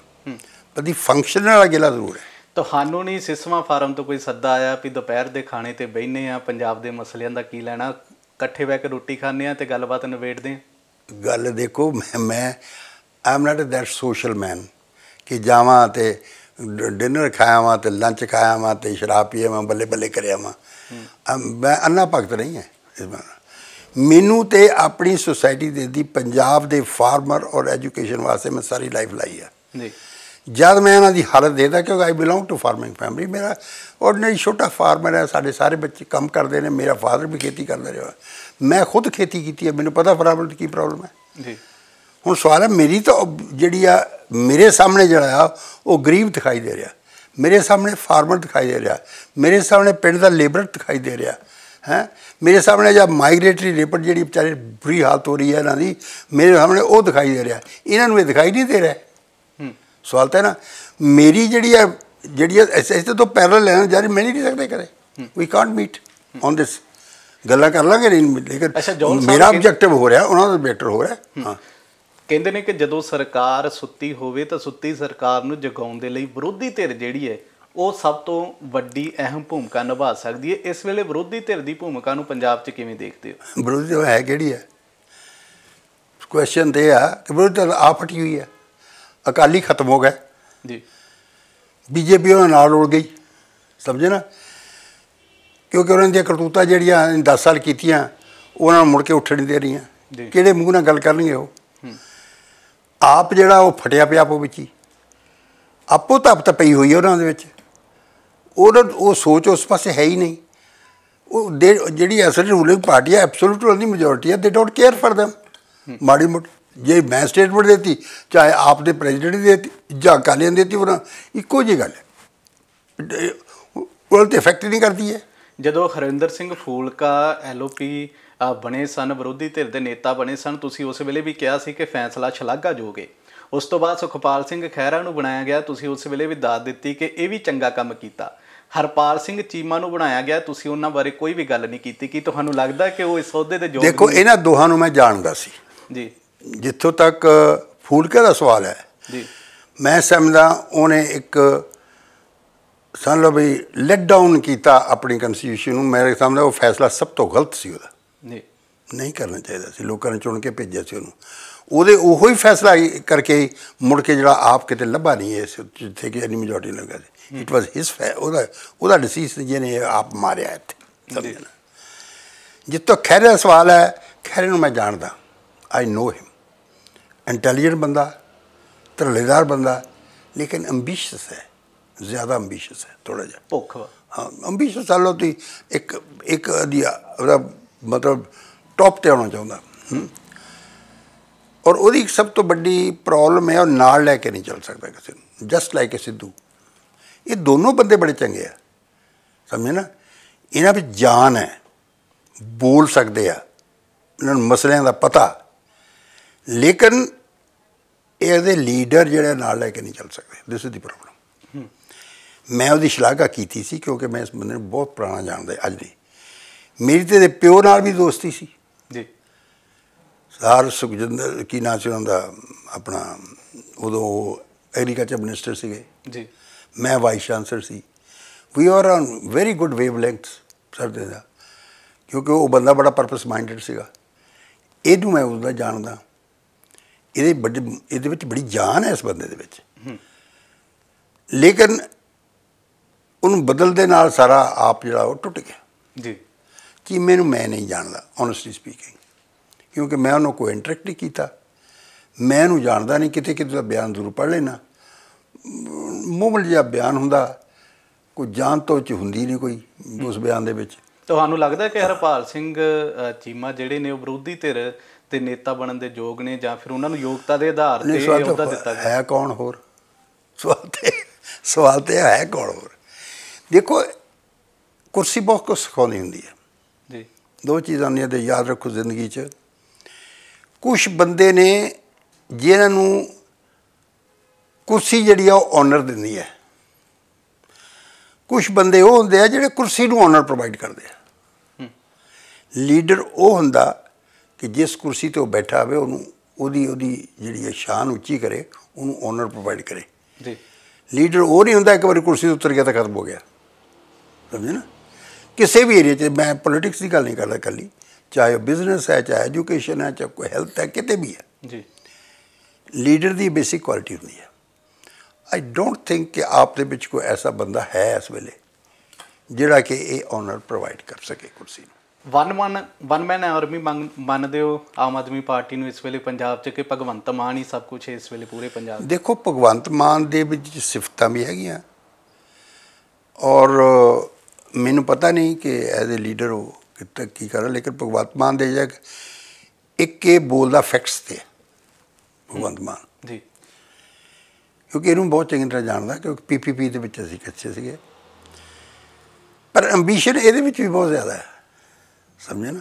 ਪਰ ਦੀ ਫੰਕਸ਼ਨਲ ਵਾਲਾ ਗਿਲਾ ਜ਼ਰੂਰ ਹੈ ਤੁਹਾਨੂੰ ਨਹੀਂ ਸਿਸਵਾ ਫਾਰਮ ਤੋਂ ਕੋਈ ਸੱਦਾ ਆਇਆ ਵੀ ਦੁਪਹਿਰ ਦੇ ਖਾਣੇ ਤੇ ਬੈਹਨੇ ਆ ਪੰਜਾਬ ਦੇ ਮਸਲਿਆਂ ਦਾ ਕੀ ਲੈਣਾ ਇਕੱਠੇ ਬੈ ਕੇ ਰੋਟੀ ਖਾਣੇ ਆ ਤੇ ਗੱਲਬਾਤ ਨਵੇੜਦੇ ਆ ਗੱਲ ਦੇਖੋ ਮੈਂ ਮੈਂ ਆਮ ਨਾਟ ਅ ਦੈਟ ਸੋਸ਼ਲ ਮੈਨ ਕਿ ਜਾਵਾਂ ਤੇ ਡਿਨਰ ਖਾਇਆ ਵਾਂ ਤੇ ਲੰਚ ਖਾਇਆ ਵਾਂ ਤੇ ਸ਼ਰਾਬ ਪੀਏ ਵਾਂ ਬੱਲੇ ਬੱਲੇ ਕਰਿਆ ਵਾਂ ਮੈਂ ਅੰਨਾ ਭਗਤ ਨਹੀਂ ਹੈ ਮੈਨੂੰ ਤੇ ਆਪਣੀ ਸੋਸਾਇਟੀ ਦੇ ਦੀ ਪੰਜਾਬ ਦੇ ਫਾਰਮਰ ਔਰ ਐਜੂਕੇਸ਼ਨ ਵਾਸਤੇ ਮੈਂ ਸਾਰੀ ਲਾਈਫ ਲਾਈ ਆ ਜੀ ਜਦ ਮੈਂ ਇਹਨਾਂ ਦੀ ਹਾਲਤ ਦੇਦਾ ਕਿਉਂਕਿ I belong to farming family ਮੇਰਾ ਨਹੀਂ ਛੋਟਾ ਫਾਰਮਰ ਹੈ ਸਾਡੇ ਸਾਰੇ ਬੱਚੇ ਕੰਮ ਕਰਦੇ ਨੇ ਮੇਰਾ ਫਾਦਰ ਵੀ ਖੇਤੀ ਕਰਦਾ ਰਿਹਾ ਮੈਂ ਖੁਦ ਖੇਤੀ ਕੀਤੀ ਹੈ ਮੈਨੂੰ ਪਤਾ ਪ੍ਰੋਬਲਮ ਕੀ ਪ੍ਰੋਬਲਮ ਹੈ ਜੀ ਹੁਣ ਸਵਾਲ ਹੈ ਮੇਰੀ ਤਾਂ ਜਿਹੜੀ ਆ ਮੇਰੇ ਸਾਹਮਣੇ ਜਿਹੜਾ ਆ ਉਹ ਗਰੀਬ ਦਿਖਾਈ ਦੇ ਰਿਹਾ ਮੇਰੇ ਸਾਹਮਣੇ ਫਾਰਮਰ ਦਿਖਾਈ ਦੇ ਰਿਹਾ ਮੇਰੇ ਸਾਹਮਣੇ ਪਿੰਡ ਦਾ ਲੇਬਰ ਦਿਖਾਈ ਦੇ ਰਿਹਾ ਹੈ ਮੇਰੇ ਸਾਹਮਣੇ ਜਦ ਮਾਈਗ੍ਰੇਟਰੀ ਰਿਪੋਰਟ ਜਿਹੜੀ ਵਿਚਾਰੇ ਬੁਰੀ ਹਾਲਤ ਹੋ ਰਹੀ ਹੈ ਇਹਨਾਂ ਦੀ ਮੇਰੇ ਸਾਹਮਣੇ ਉਹ ਦਿਖਾਈ ਦੇ ਰਿਹਾ ਇਹਨਾਂ ਨੂੰ ਇਹ ਦਿਖਾਈ ਨਹੀਂ ਦੇ ਰਿਹਾ ਸਵਾਲ ਤਾਂ ਨਾ ਮੇਰੀ ਜਿਹੜੀ ਹੈ ਜਿਹੜੀ ਐਸੇ ਤੋਂ ਪੈਰਲ ਜਾ ਜਾਰੀ ਮੈਂ ਨਹੀਂ ਸਕਦੇ ਕਰੇ we can't meet on this ਗੱਲਾਂ ਕਰ ਲਾਂਗੇ ਨਹੀਂ ਲੇਕਿਨ ਮੇਰਾ ਆਬਜੈਕਟਿਵ ਹੋ ਰਿਹਾ ਉਹਨਾਂ ਦਾ ਬੈਟਰ ਹੋ ਰਿਹਾ ਹਾਂ ਕਹਿੰਦੇ ਨੇ ਕਿ ਜਦੋਂ ਸਰਕਾਰ ਸੁੱਤੀ ਹੋਵੇ ਤਾਂ ਸੁੱਤੀ ਸਰਕਾਰ ਨੂੰ ਜਗਾਉਣ ਦੇ ਲਈ ਵਿਰੋਧੀ ਧਿਰ ਜਿਹੜੀ ਹੈ ਉਹ ਸਭ ਤੋਂ ਵੱਡੀ ਅਹਿਮ ਭੂਮਿਕਾ ਨਿਭਾ ਸਕਦੀ ਹੈ ਇਸ ਵੇਲੇ ਵਿਰੋਧੀ ਧਿਰ ਦੀ ਭੂਮਿਕਾ ਨੂੰ ਪੰਜਾਬ 'ਚ ਕਿਵੇਂ ਦੇਖਦੇ ਹੋ ਵਿਰੋਧੀ ਹੈ ਕਿਹੜੀ ਹੈ ਕੁਐਸਚਨ ਤੇ ਆ ਕਿ ਵਿਰੋਧੀ ਤਾਂ ਆ ਫਟੀ ਹੋਈ ਹੈ ਅਕਾਲੀ ਖਤਮ ਹੋ ਗਏ ਜੀ ਬੀਜੇਪੀ ਉਹਨਾਂ ਨਾਲ ਉੜ ਗਈ ਸਮਝੇ ਨਾ ਕਿਉਂਕਿ ਉਹਨਾਂ ਦੀਆਂ ਕਰਤੂਤਾ ਜਿਹੜੀਆਂ 10 ਸਾਲ ਕੀਤੀਆਂ ਉਹਨਾਂ ਨੂੰ ਮੁੜ ਕੇ ਉੱਠਣ ਨਹੀਂ ਦੇ ਰਹੀਆਂ ਕਿਹੜੇ ਮੂੰਹ ਨਾਲ ਗੱਲ ਕਰਨਗੇ ਉਹ ਆਪ ਜਿਹੜਾ ਉਹ ਫਟਿਆ ਪਿਆ ਆਪੋ ਵਿੱਚ ਹੀ ਆਪੋ ਤਪ ਤਾਂ ਪਈ ਹੋਈ ਉਹਨਾਂ ਦੇ ਵਿੱਚ ਉਹਨਾਂ ਉਹ ਸੋਚ ਉਸ ਪਾਸੇ ਹੈ ਹੀ ਨਹੀਂ ਉਹ ਜਿਹੜੀ ਅਸਲ ਰੂਲਿੰਗ ਪਾਰਟੀ ਹੈ ਐਬਸੋਲੂਟ ਉਹਦੀ ਮੈਜੋਰਟੀ ਹੈ ਦੇ ਡੋਨਟ ਕੇਅਰ ਫॉर देम ਮਾੜੀ ਮੋਟ ਜੇ ਮੈਂ ਸਟੇਟਮੈਂਟ ਦੇਤੀ ਚਾਹੇ ਆਪ ਦੇ ਪ੍ਰੈਜ਼ੀਡੈਂਟ ਦੇਤੀ ਜਾਂ ਕਾਲਿਆਂ ਦੇਤੀ ਉਹਨਾਂ ਇੱਕੋ ਜੀ ਗੱਲ ਹੈ ਉਹ ਤੇ ਇਫੈਕਟ ਨਹੀਂ ਕਰਦੀ ਹੈ ਜਦੋਂ ਹਰਿੰਦਰ ਸਿੰਘ ਫੂਲਕਾ ਐਲਓਪੀ ਬਣੇ ਸਨ ਵਿਰੋਧੀ ਧਿਰ ਦੇ ਨੇਤਾ ਬਣੇ ਸਨ ਤੁਸੀਂ ਉਸ ਵੇਲੇ ਵੀ ਕਿਹਾ ਸੀ ਕਿ ਫੈਸਲਾ ਛਲਾਗਾ ਜੋਗੇ ਉਸ ਤੋਂ ਬਾਅਦ ਸੁਖਪਾਲ ਸਿੰਘ ਖਹਿਰਾ ਨੂੰ ਬਣਾਇਆ ਗਿਆ ਤੁਸੀਂ ਉਸ ਵੇਲੇ ਵੀ ਦਾਦ ਦਿੱਤੀ ਕਿ ਇਹ ਵੀ ਚੰਗਾ ਕੰਮ ਕੀਤਾ ਹਰਪਾਲ ਸਿੰਘ ਚੀਮਾ ਨੂੰ ਬਣਾਇਆ ਗਿਆ ਤੁਸੀਂ ਉਹਨਾਂ ਬਾਰੇ ਕੋਈ ਵੀ ਗੱਲ ਨਹੀਂ ਕੀਤੀ ਕਿ ਤੁਹਾਨੂੰ ਲੱਗਦਾ ਕਿ ਉਹ ਇਸ ਸੌਦੇ ਦੇ ਜੋਗ ਦੇਖੋ ਇਹਨਾਂ ਦੋਹਾਂ ਨੂੰ ਮੈਂ ਜਾਣਦਾ ਸੀ ਜੀ ਜਿੱਥੋਂ ਤੱਕ ਫੂਲਕੇ ਦਾ ਸਵਾਲ ਹੈ ਜੀ ਮੈਂ ਸਮਝਦਾ ਉਹਨੇ ਇੱਕ ਸਮਝ ਲਓ ਵੀ ਲੈਟ ਡਾਊਨ ਕੀਤਾ ਆਪਣੀ ਕਨਸਟੀਟਿਊਸ਼ਨ ਨੂੰ ਮੇਰੇ ਸਾਹਮਣੇ ਉਹ ਫੈਸਲਾ ਸਭ ਤੋਂ ਗਲਤ ਸੀ ਉਹਦਾ ਨਹੀਂ ਨਹੀਂ ਕਰਨਾ ਚਾਹੀਦਾ ਸੀ ਲੋਕਾਂ ਨੇ ਚੁਣ ਕੇ ਭੇਜਿਆ ਸੀ ਉਹਨੂੰ ਉਹਦੇ ਉਹੋ ਹੀ ਫੈਸਲਾ ਕਰਕੇ ਮੁੜ ਕੇ ਜਿਹੜਾ ਆਪ ਕਿਤੇ ਲੱਭਾ ਨਹੀਂ ਇਸ ਜਿੱਥੇ ਕਿ ਐਨੀ ਮੈਜੋਰਟੀ ਲੱਗਾ ਸੀ ਇਟ ਵਾਸ ਹਿਸ ਉਹਦਾ ਉਹਦਾ ਡਿਸੀਸ ਜਿਹਨੇ ਆਪ ਮਾਰਿਆ ਇੱਥੇ ਜਿੱਤੋ ਜਿੱਤੋਂ ਖੈਰੇ ਦਾ ਸਵਾਲ ਹੈ ਖੈਰੇ ਨੂੰ ਮੈਂ ਜਾਣਦਾ ਆਈ ਨੋ ਹਿਮ ਇੰਟੈਲੀਜੈਂਟ ਬੰਦਾ ਤਰਲੇਦਾਰ ਬੰਦਾ ਲੇਕਿਨ ਐਂਬੀਸ਼ੀਅਸ ਹੈ ਜ਼ਿਆਦਾ ਐਂਬੀਸ਼ੀਅਸ ਹੈ ਥੋੜਾ ਜਿਹਾ ਭੁੱਖਾ ਹਾਂ ਐਂਬੀਸ਼ੀਅਸ ਆ ਲੋ ਇੱਕ ਇੱਕ ਦੀ ਮਤਲਬ ਟੌਪ ਤੇ ਆਉਣਾ ਚਾਹੁੰਦਾ ਔਰ ਉਹਦੀ ਸਭ ਤੋਂ ਵੱਡੀ ਪ੍ਰੋਬਲਮ ਹੈ ਉਹ ਨਾਲ ਲੈ ਕੇ ਨਹੀਂ ਚੱਲ ਸਕਦਾ ਕਿਸੇ ਨੂੰ ਜਸਟ ਲਾਈਕ ਅ ਸਿੱਧੂ ਇਹ ਦੋਨੋਂ ਬੰਦੇ ਬੜੇ ਚੰਗੇ ਆ ਸਮਝੇ ਨਾ ਇਹਨਾਂ ਵਿੱਚ ਜਾਨ ਹੈ ਬੋਲ ਸਕਦੇ ਆ ਇਹਨਾਂ ਨੂੰ ਮਸਲਿਆਂ ਦਾ ਪਤਾ ਲੇਕਿਨ ਇਹਦੇ ਲੀਡਰ ਜਿਹੜੇ ਨਾਲ ਲੈ ਕੇ ਨਹੀਂ ਚੱਲ ਸਕਦੇ ਦਿਸ ਇਜ਼ ਦੀ ਪ੍ਰੋਬਲਮ ਮੈਂ ਉਹਦੀ ਸ਼ਲਾਘਾ ਕੀਤੀ ਸੀ ਕਿਉਂਕਿ ਮੈਂ ਇਸ ਬੰਦੇ ਨੂੰ ਬਹੁਤ ਪੁਰਾਣਾ ਜਾਣਦਾ ਅੱਜ ਦੀ ਮੇਰੀ ਤੇ ਦੇ ਪਿਓ ਨਾਲ ਵੀ ਦੋਸਤੀ ਸੀ ਜੀ ਸਾਰ ਸੁਖਜਿੰਦਰ ਕੀ ਨਾਂ ਸੀ ਉਹਦਾ ਆਪਣਾ ਉਦੋਂ ਐਗਰੀਕਲਚਰ ਮਿਨਿਸਟਰ ਸੀਗੇ ਜੀ ਮੈਂ ਵਾਈਸ ਚਾਂਸਲਰ ਸੀ we are on very good wavelengths sir ਦੇ ਦਾ ਕਿਉਂਕਿ ਉਹ ਬੰਦਾ ਬੜਾ ਪਰਪਸ ਮਾਈਂਡਡ ਸੀਗਾ ਇਹਨੂੰ ਮੈਂ ਉਹਦਾ ਜਾਣਦਾ ਇਹਦੇ ਵੱਡੇ ਇਹਦੇ ਵਿੱਚ ਬੜੀ ਜਾਨ ਹੈ ਇਸ ਬੰਦੇ ਦੇ ਵਿੱਚ ਲੇਕਿਨ ਉਹਨੂੰ ਬਦਲ ਦੇ ਨਾਲ ਸਾਰਾ ਆਪ ਜਿਹੜਾ ਉਹ ਟੁੱਟ ਗਿਆ ਜੀ ਕਿ ਮੈਨੂੰ ਮੈਂ ਨਹੀਂ ਜਾਣਦਾ ਓਨੈਸਟਲੀ ਸਪੀਕਿੰਗ ਕਿਉਂਕਿ ਮੈਂ ਉਹਨੂੰ ਕੋਈ ਇੰਟਰੈਕਟ ਨਹੀਂ ਕੀਤਾ ਮੈਂ ਉਹਨੂੰ ਜਾਣਦਾ ਨਹੀਂ ਕਿਤੇ ਕਿਤੇ ਦਾ ਬਿਆਨ ਜ਼ਰੂਰ ਪੜ ਲੈਣਾ ਮੂਮਲ ਜਿਹਾ ਬਿਆਨ ਹੁੰਦਾ ਕੋਈ ਜਾਣ ਤੋਂ ਚ ਹੁੰਦੀ ਨਹੀਂ ਕੋਈ ਉਸ ਬਿਆਨ ਦੇ ਵਿੱਚ ਤੁਹਾਨੂੰ ਲੱਗਦਾ ਕਿ ਹਰਪਾਲ ਸਿੰਘ ਚੀਮਾ ਜਿਹੜੇ ਨੇ ਉਹ ਵਿਰੋਧੀ ਧਿਰ ਤੇ ਨੇਤਾ ਬਣਨ ਦੇ ਯੋਗ ਨੇ ਜਾਂ ਫਿਰ ਉਹਨਾਂ ਨੂੰ ਯੋਗਤਾ ਦੇ ਆਧਾਰ ਤੇ ਅਹੁਦਾ ਦਿੱਤਾ ਗਿਆ ਹੈ ਕੌਣ ਹੋਰ ਸਵਾਲ ਤੇ ਸਵਾਲ ਤੇ ਹੈ ਕੌਣ ਹੋਰ ਦੇਖੋ ਕੁਰਸੀ ਬਹੁਤ ਕੁਝ ਸਿਖਾਉਂਦੀ ਹੁੰਦੀ ਹੈ ਜੀ ਦੋ ਚੀਜ਼ਾਂ ਨੇ ਤੇ ਯਾਦ ਰੱਖੋ ਜ਼ਿੰਦਗੀ 'ਚ ਕੁਝ ਬੰਦੇ ਨੇ ਜਿਹਨਾਂ ਨੂੰ ਕੁਰਸੀ ਜਿਹੜੀ ਆ ਉਹ ਓਨਰ ਦਿੰਦੀ ਹੈ ਕੁਝ ਬੰਦੇ ਉਹ ਹੁੰਦੇ ਆ ਜਿਹੜੇ ਕੁਰਸੀ ਨੂੰ ਓਨਰ ਪ੍ਰੋਵਾਈਡ ਕਰਦੇ ਆ ਲੀਡਰ ਉਹ ਹੁੰਦਾ ਕਿ ਜਿਸ ਕੁਰਸੀ ਤੇ ਉਹ ਬੈਠਾ ਹੋਵੇ ਉਹਨੂੰ ਉਹਦੀ ਉਹਦੀ ਜਿਹੜੀ ਹੈ ਸ਼ਾਨ ਉੱਚੀ ਕਰੇ ਉਹਨੂੰ ਓਨਰ ਪ੍ਰੋਵਾਈਡ ਕਰੇ ਜੀ ਲੀਡਰ ਉਹ ਨਹੀਂ ਹੁੰਦਾ ਇੱਕ ਵਾਰੀ ਕੁਰਸੀ ਤੋਂ ਉਤਰ ਗਿਆ ਤਾਂ ਖਤਮ ਹੋ ਗਿਆ ਸਮਝੇ ਨਾ ਕਿਸੇ ਵੀ ਏਰੀਆ 'ਚ ਮੈਂ ਪੋਲਿਟਿਕਸ ਦੀ ਗੱਲ ਨਹੀਂ ਕਰਦਾ ਕੱਲੀ ਚਾਹੇ ਬਿਜ਼ਨਸ ਹੈ ਚਾਹੇ ਐਜੂਕੇਸ਼ਨ ਹੈ ਚਾਹੇ ਕੋਈ ਹੈਲਥ ਹੈ ਕਿਤੇ ਵੀ ਹੈ ਜੀ ਲੀਡਰ ਦੀ ਬੇਸਿਕ ਕੁਆਲਿਟੀ ਹੁੰਦੀ ਹੈ ਆਈ ਡੋਨਟ ਥਿੰਕ ਕਿ ਆਪ ਦੇ ਵਿੱਚ ਕੋਈ ਐਸਾ ਬੰਦਾ ਹੈ ਇਸ ਵੇਲੇ ਜਿਹੜਾ ਕਿ ਇਹ ਆਨਰ ਪ੍ਰੋਵਾਈਡ ਕਰ ਸਕੇ ਕੁਰਸੀ one one one man army ਮੰਨਦੇ ਹੋ ਆਮ ਆਦਮੀ ਪਾਰਟੀ ਨੂੰ ਇਸ ਵੇਲੇ ਪੰਜਾਬ 'ਚ ਕਿ ਭਗਵੰਤ ਮਾਨ ਹੀ ਸਭ ਕੁਝ ਹੈ ਇਸ ਵੇਲੇ ਪੂਰੇ ਪੰਜਾਬ ਦੇਖੋ ਭਗਵੰਤ ਮਾਨ ਦੇ ਵਿੱਚ ਸਿਫਤਾਂ ਵੀ ਹੈਗੀਆਂ ਔਰ ਮੈਨੂੰ ਪਤਾ ਨਹੀਂ ਕਿ ਐਜ਼ ਅ ਲੀਡਰ ਉਹ ਕਿੱਥੇ ਕੀ ਕਰਾਂ ਲੇਕਿਨ ਭਗਵੰਤ ਮਾਨ ਦੇ ਜਗ ਇੱਕ ਇਹ ਬੋਲਦਾ ਫੈਕਟਸ ਤੇ ਭਗਵੰਤ ਮਾਨ ਕਿਉਂਕਿ ਇਹਨੂੰ ਬਹੁਤ ਚੰਗੀ ਤਰ੍ਹਾਂ ਜਾਣਦਾ ਕਿਉਂਕਿ ਪੀਪੀਪੀ ਦੇ ਵਿੱਚ ਅਸੀਂ ਕੱਚੇ ਸੀਗੇ ਪਰ ਐਂਬੀਸ਼ਨ ਇਹਦੇ ਵਿੱਚ ਵੀ ਬਹੁਤ ਜ਼ਿਆਦਾ ਹੈ ਸਮਝੇ ਨਾ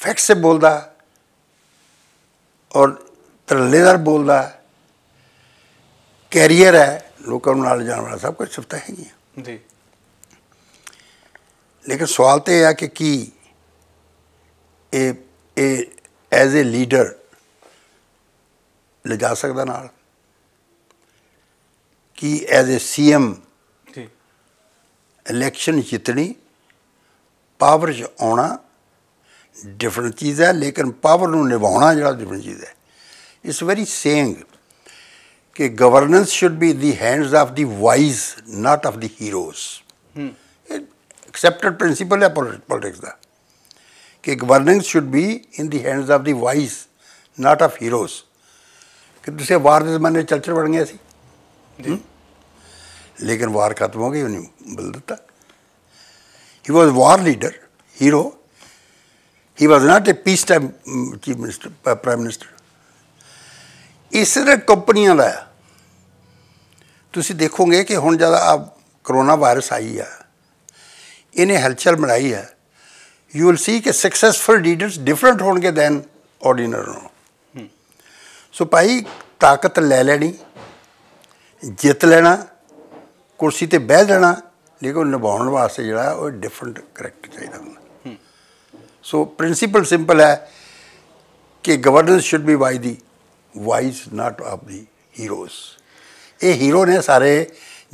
ਫੈਕਟ ਸੇ ਬੋਲਦਾ ਔਰ ਤਰਲੇਦਾਰ ਬੋਲਦਾ ਕੈਰੀਅਰ ਹੈ ਲੋਕਾਂ ਨੂੰ ਨਾਲ ਜਾਣ ਵਾਲਾ ਸਭ ਕੁਝ ਸਿਫਤਾਂ ਹੈ ਜੀ ਲੇਕਿਨ ਸਵਾਲ ਤੇ ਇਹ ਆ ਕਿ ਕੀ ਇਹ ਇਹ ਐਜ਼ ਅ ਲੀਡਰ ਲਿਜਾ ਸਕਦਾ ਨਾਲ कि एज ए सीएम इलेक्शन जीतनी ਪਾਵਰ 'ਚ ਆਉਣਾ ਡਿਫਰੈਂਟ ਚੀਜ਼ ਹੈ ਲੇਕਿਨ ਪਾਵਰ ਨੂੰ ਨਿਭਾਉਣਾ ਜਿਹੜਾ ਡਿਫਰੈਂਟ ਚੀਜ਼ ਹੈ ਇਟਸ ਵੈਰੀ ਸੇਇੰਗ ਕਿ governance should be the hands of the wise not of the heroes accepted principle ਹੈ ਪੋਲਿਟਿਕਸ ਦਾ ਕਿ governance should be in the hands of the wise not of heroes ਕਿ ਤੁਸੀਂ ਵਾਰ ਦੇ ਜ਼ਮਾਨੇ ਚਲਚਰ ਬਣ ਗਏ ਸੀ जी लेकिन वार खत्म हो गई उन्हें बदल देता he was war leader hero he was not a peace time chief minister prime minister ਇਸ ਤਰ੍ਹਾਂ ਕੰਪਨੀਆਂ ਦਾ ਤੁਸੀਂ ਦੇਖੋਗੇ ਕਿ ਹੁਣ ਜਿਆਦਾ ਆ ਕਰੋਨਾ ਵਾਇਰਸ ਆਈ ਆ ਇਹਨੇ ਹਲਚਲ ਮੜਾਈ ਹੈ ਯੂ ਵਿਲ ਸੀ ਕਿ ਸਕਸੈਸਫੁਲ ਲੀਡਰਸ ਡਿਫਰੈਂਟ ਹੋਣਗੇ ਦੈਨ ਆਰਡੀਨਰ ਨੂੰ ਸੋ ਭਾਈ ਤਾਕਤ ਲੈ ਲੈਣੀ ਜਿੱਤ ਲੈਣਾ ਕੁਰਸੀ ਤੇ ਬਹਿ ਜਾਣਾ ਲੇਕਿਨ ਨਿਭਾਉਣ ਵਾਸਤੇ ਜਿਹੜਾ ਉਹ ਡਿਫਰੈਂਟ ਕਰੈਕਟਰ ਚਾਹੀਦਾ ਹੁੰਦਾ ਸੋ ਪ੍ਰਿੰਸੀਪਲ ਸਿੰਪਲ ਹੈ ਕਿ governance should be by the wise not of the heroes ਇਹ ਹੀਰੋ ਨੇ ਸਾਰੇ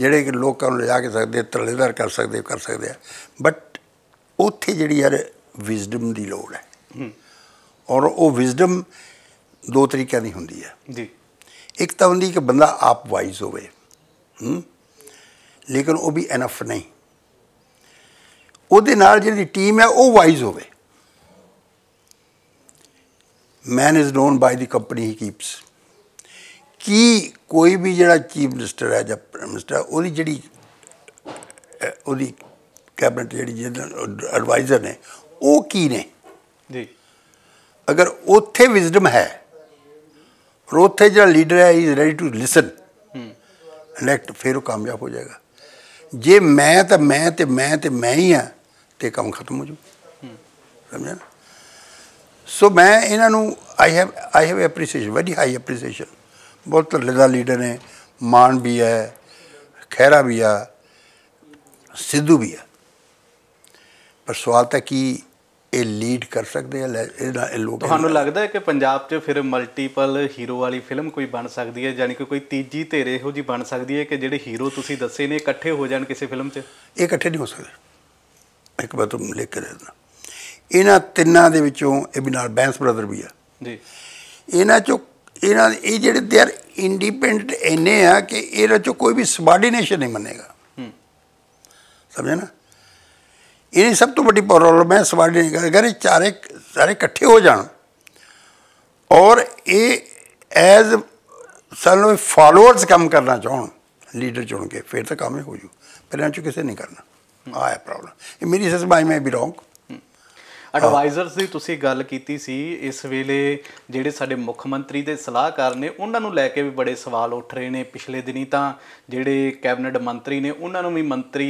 ਜਿਹੜੇ ਲੋਕਾਂ ਨੂੰ ਲਿਜਾ ਕੇ ਸਕਦੇ ਤਰਲੇਦਾਰ ਕਰ ਸਕਦੇ ਕਰ ਸਕਦੇ ਆ ਬਟ ਉੱਥੇ ਜਿਹੜੀ ਯਾਰ ਵਿਜ਼ਡਮ ਦੀ ਲੋੜ ਹੈ ਔਰ ਉਹ ਵਿਜ਼ਡਮ ਦੋ ਤਰੀਕਿਆਂ ਦੀ ਹੁੰਦੀ ਹੈ ਜੀ ਇੱਕ ਤਾਂ ਹੁੰਦੀ ਕਿ ਬੰਦਾ ਆਪ ਵਾਈਜ਼ ਹੋਵੇ ਹੂੰ ਲੇਕਿਨ ਉਹ ਵੀ ਐਨਫ ਨਹੀਂ ਉਹਦੇ ਨਾਲ ਜਿਹੜੀ ਟੀਮ ਹੈ ਉਹ ਵਾਈਜ਼ ਹੋਵੇ man is known by the company he keeps ਕੀ ਕੋਈ ਵੀ ਜਿਹੜਾ ਚੀਫ ਮਿਨਿਸਟਰ ਹੈ ਜਾਂ ਪ੍ਰਾਈਮ ਮਿਨਿਸਟਰ ਉਹਦੀ ਜਿਹੜੀ ਉਹਦੀ ਕੈਬਨਟ ਜਿਹੜੀ ਜਿਹੜਾ ਐਡਵਾਈਜ਼ਰ ਨੇ ਉਹ ਕੀ ਨੇ ਜੀ ਅਗਰ ਉੱਥੇ ਵਿਜ਼ਡਮ ਹੈ ਔਰ ਉੱਥੇ ਜਿਹੜਾ ਲੀਡਰ ਹੈ he ready to listen elect ਫਿਰ ਉਹ ਕਾਮਯਾਬ ਹੋ ਜਾਏਗਾ ਜੇ ਮੈਂ ਤਾਂ ਮੈਂ ਤੇ ਮੈਂ ਤੇ ਮੈਂ ਹੀ ਆ ਤੇ ਕੰਮ ਖਤਮ ਹੋ ਜੂ ਸਮਝਿਆ ਸੋ ਮੈਂ ਇਹਨਾਂ ਨੂੰ I have I have appreciation very high appreciation ਬਹੁਤ ਲਦਾ ਲੀਡਰ ਨੇ ਮਾਨ ਵੀ ਹੈ ਖੈਰਾ ਵੀ ਆ ਸਿੱਧੂ ਵੀ ਆ ਪਰ ਸਵਾਲ ਤਾਂ ਕੀ ਇਹ ਲੀਡ ਕਰ ਸਕਦੇ ਆ ਇਹਦਾ ਲੋਕ ਤੁਹਾਨੂੰ ਲੱਗਦਾ ਹੈ ਕਿ ਪੰਜਾਬ 'ਚ ਫਿਰ ਮਲਟੀਪਲ ਹੀਰੋ ਵਾਲੀ ਫਿਲਮ ਕੋਈ ਬਣ ਸਕਦੀ ਹੈ ਯਾਨੀ ਕਿ ਕੋਈ ਤੀਜੀ ਧੇਰੇ ਇਹੋ ਜੀ ਬਣ ਸਕਦੀ ਹੈ ਕਿ ਜਿਹੜੇ ਹੀਰੋ ਤੁਸੀਂ ਦੱਸੇ ਨੇ ਇਕੱਠੇ ਹੋ ਜਾਣ ਕਿਸੇ ਫਿਲਮ 'ਚ ਇਹ ਇਕੱਠੇ ਨਹੀਂ ਹੋ ਸਕਦੇ ਇੱਕ ਵਾਰ ਤੁਮ ਲਿਖ ਕੇ ਦੇਣਾ ਇਹਨਾਂ ਤਿੰਨਾਂ ਦੇ ਵਿੱਚੋਂ ਇਹ ਵੀ ਨਾਲ ਬੈਂਸ ਬ੍ਰਦਰ ਵੀ ਆ ਜੀ ਇਹਨਾਂ 'ਚੋਂ ਇਹਨਾਂ ਇਹ ਜਿਹੜੇ ਦੇ ਆਰ ਇੰਡੀਪੈਂਡੈਂਟ ਐਨੇ ਆ ਕਿ ਇਹਨਾਂ 'ਚੋਂ ਕੋਈ ਵੀ ਸਬਾਰਡੀਨੇਸ਼ਨ ਨਹੀਂ ਮੰਨੇਗਾ ਹੂੰ ਸਮਝਿਆ ਨਾ ਇਹ ਸਭ ਤੋਂ ਵੱਡੀ ਪ੍ਰੋਬਲਮ ਹੈ ਸਬਾਰਡੀਨੇਟ ਅਗਰ ਇਹ ਚਾਰੇ ਸਾਰੇ ਇਕੱਠੇ ਹੋ ਜਾਣ ਔਰ ਇਹ ਐਜ਼ ਸਾਨੂੰ ਫਾਲੋਅਰਸ ਕੰਮ ਕਰਨਾ ਚਾਹਣ ਲੀਡਰ ਚੁਣ ਕੇ ਫਿਰ ਤਾਂ ਕੰਮ ਹੀ ਹੋ ਜੂ ਪਹਿਲਾਂ ਚ ਕਿਸੇ ਨਹੀਂ ਕਰਨਾ ਆਇਆ ਪ੍ਰੋਬਲਮ ਇਹ ਮੇਰੀ ਸਸ ਸਸਬਾਈ ਮੈਂ ਬਿਲੋਂਗ ਐਡਵਾਈਜ਼ਰ ਦੀ ਤੁਸੀਂ ਗੱਲ ਕੀਤੀ ਸੀ ਇਸ ਵੇਲੇ ਜਿਹੜੇ ਸਾਡੇ ਮੁੱਖ ਮੰਤਰੀ ਦੇ ਸਲਾਹਕਾਰ ਨੇ ਉਹਨਾਂ ਨੂੰ ਲੈ ਕੇ ਵੀ ਬੜੇ ਸਵਾਲ ਉੱਠ ਰਹੇ ਨੇ ਪਿਛਲੇ ਦਿਨੀ ਤਾਂ ਜਿਹੜੇ ਕੈਬਨਿਟ ਮੰਤਰੀ ਨੇ ਉਹਨਾਂ ਨੂੰ ਵੀ ਮੰਤਰੀ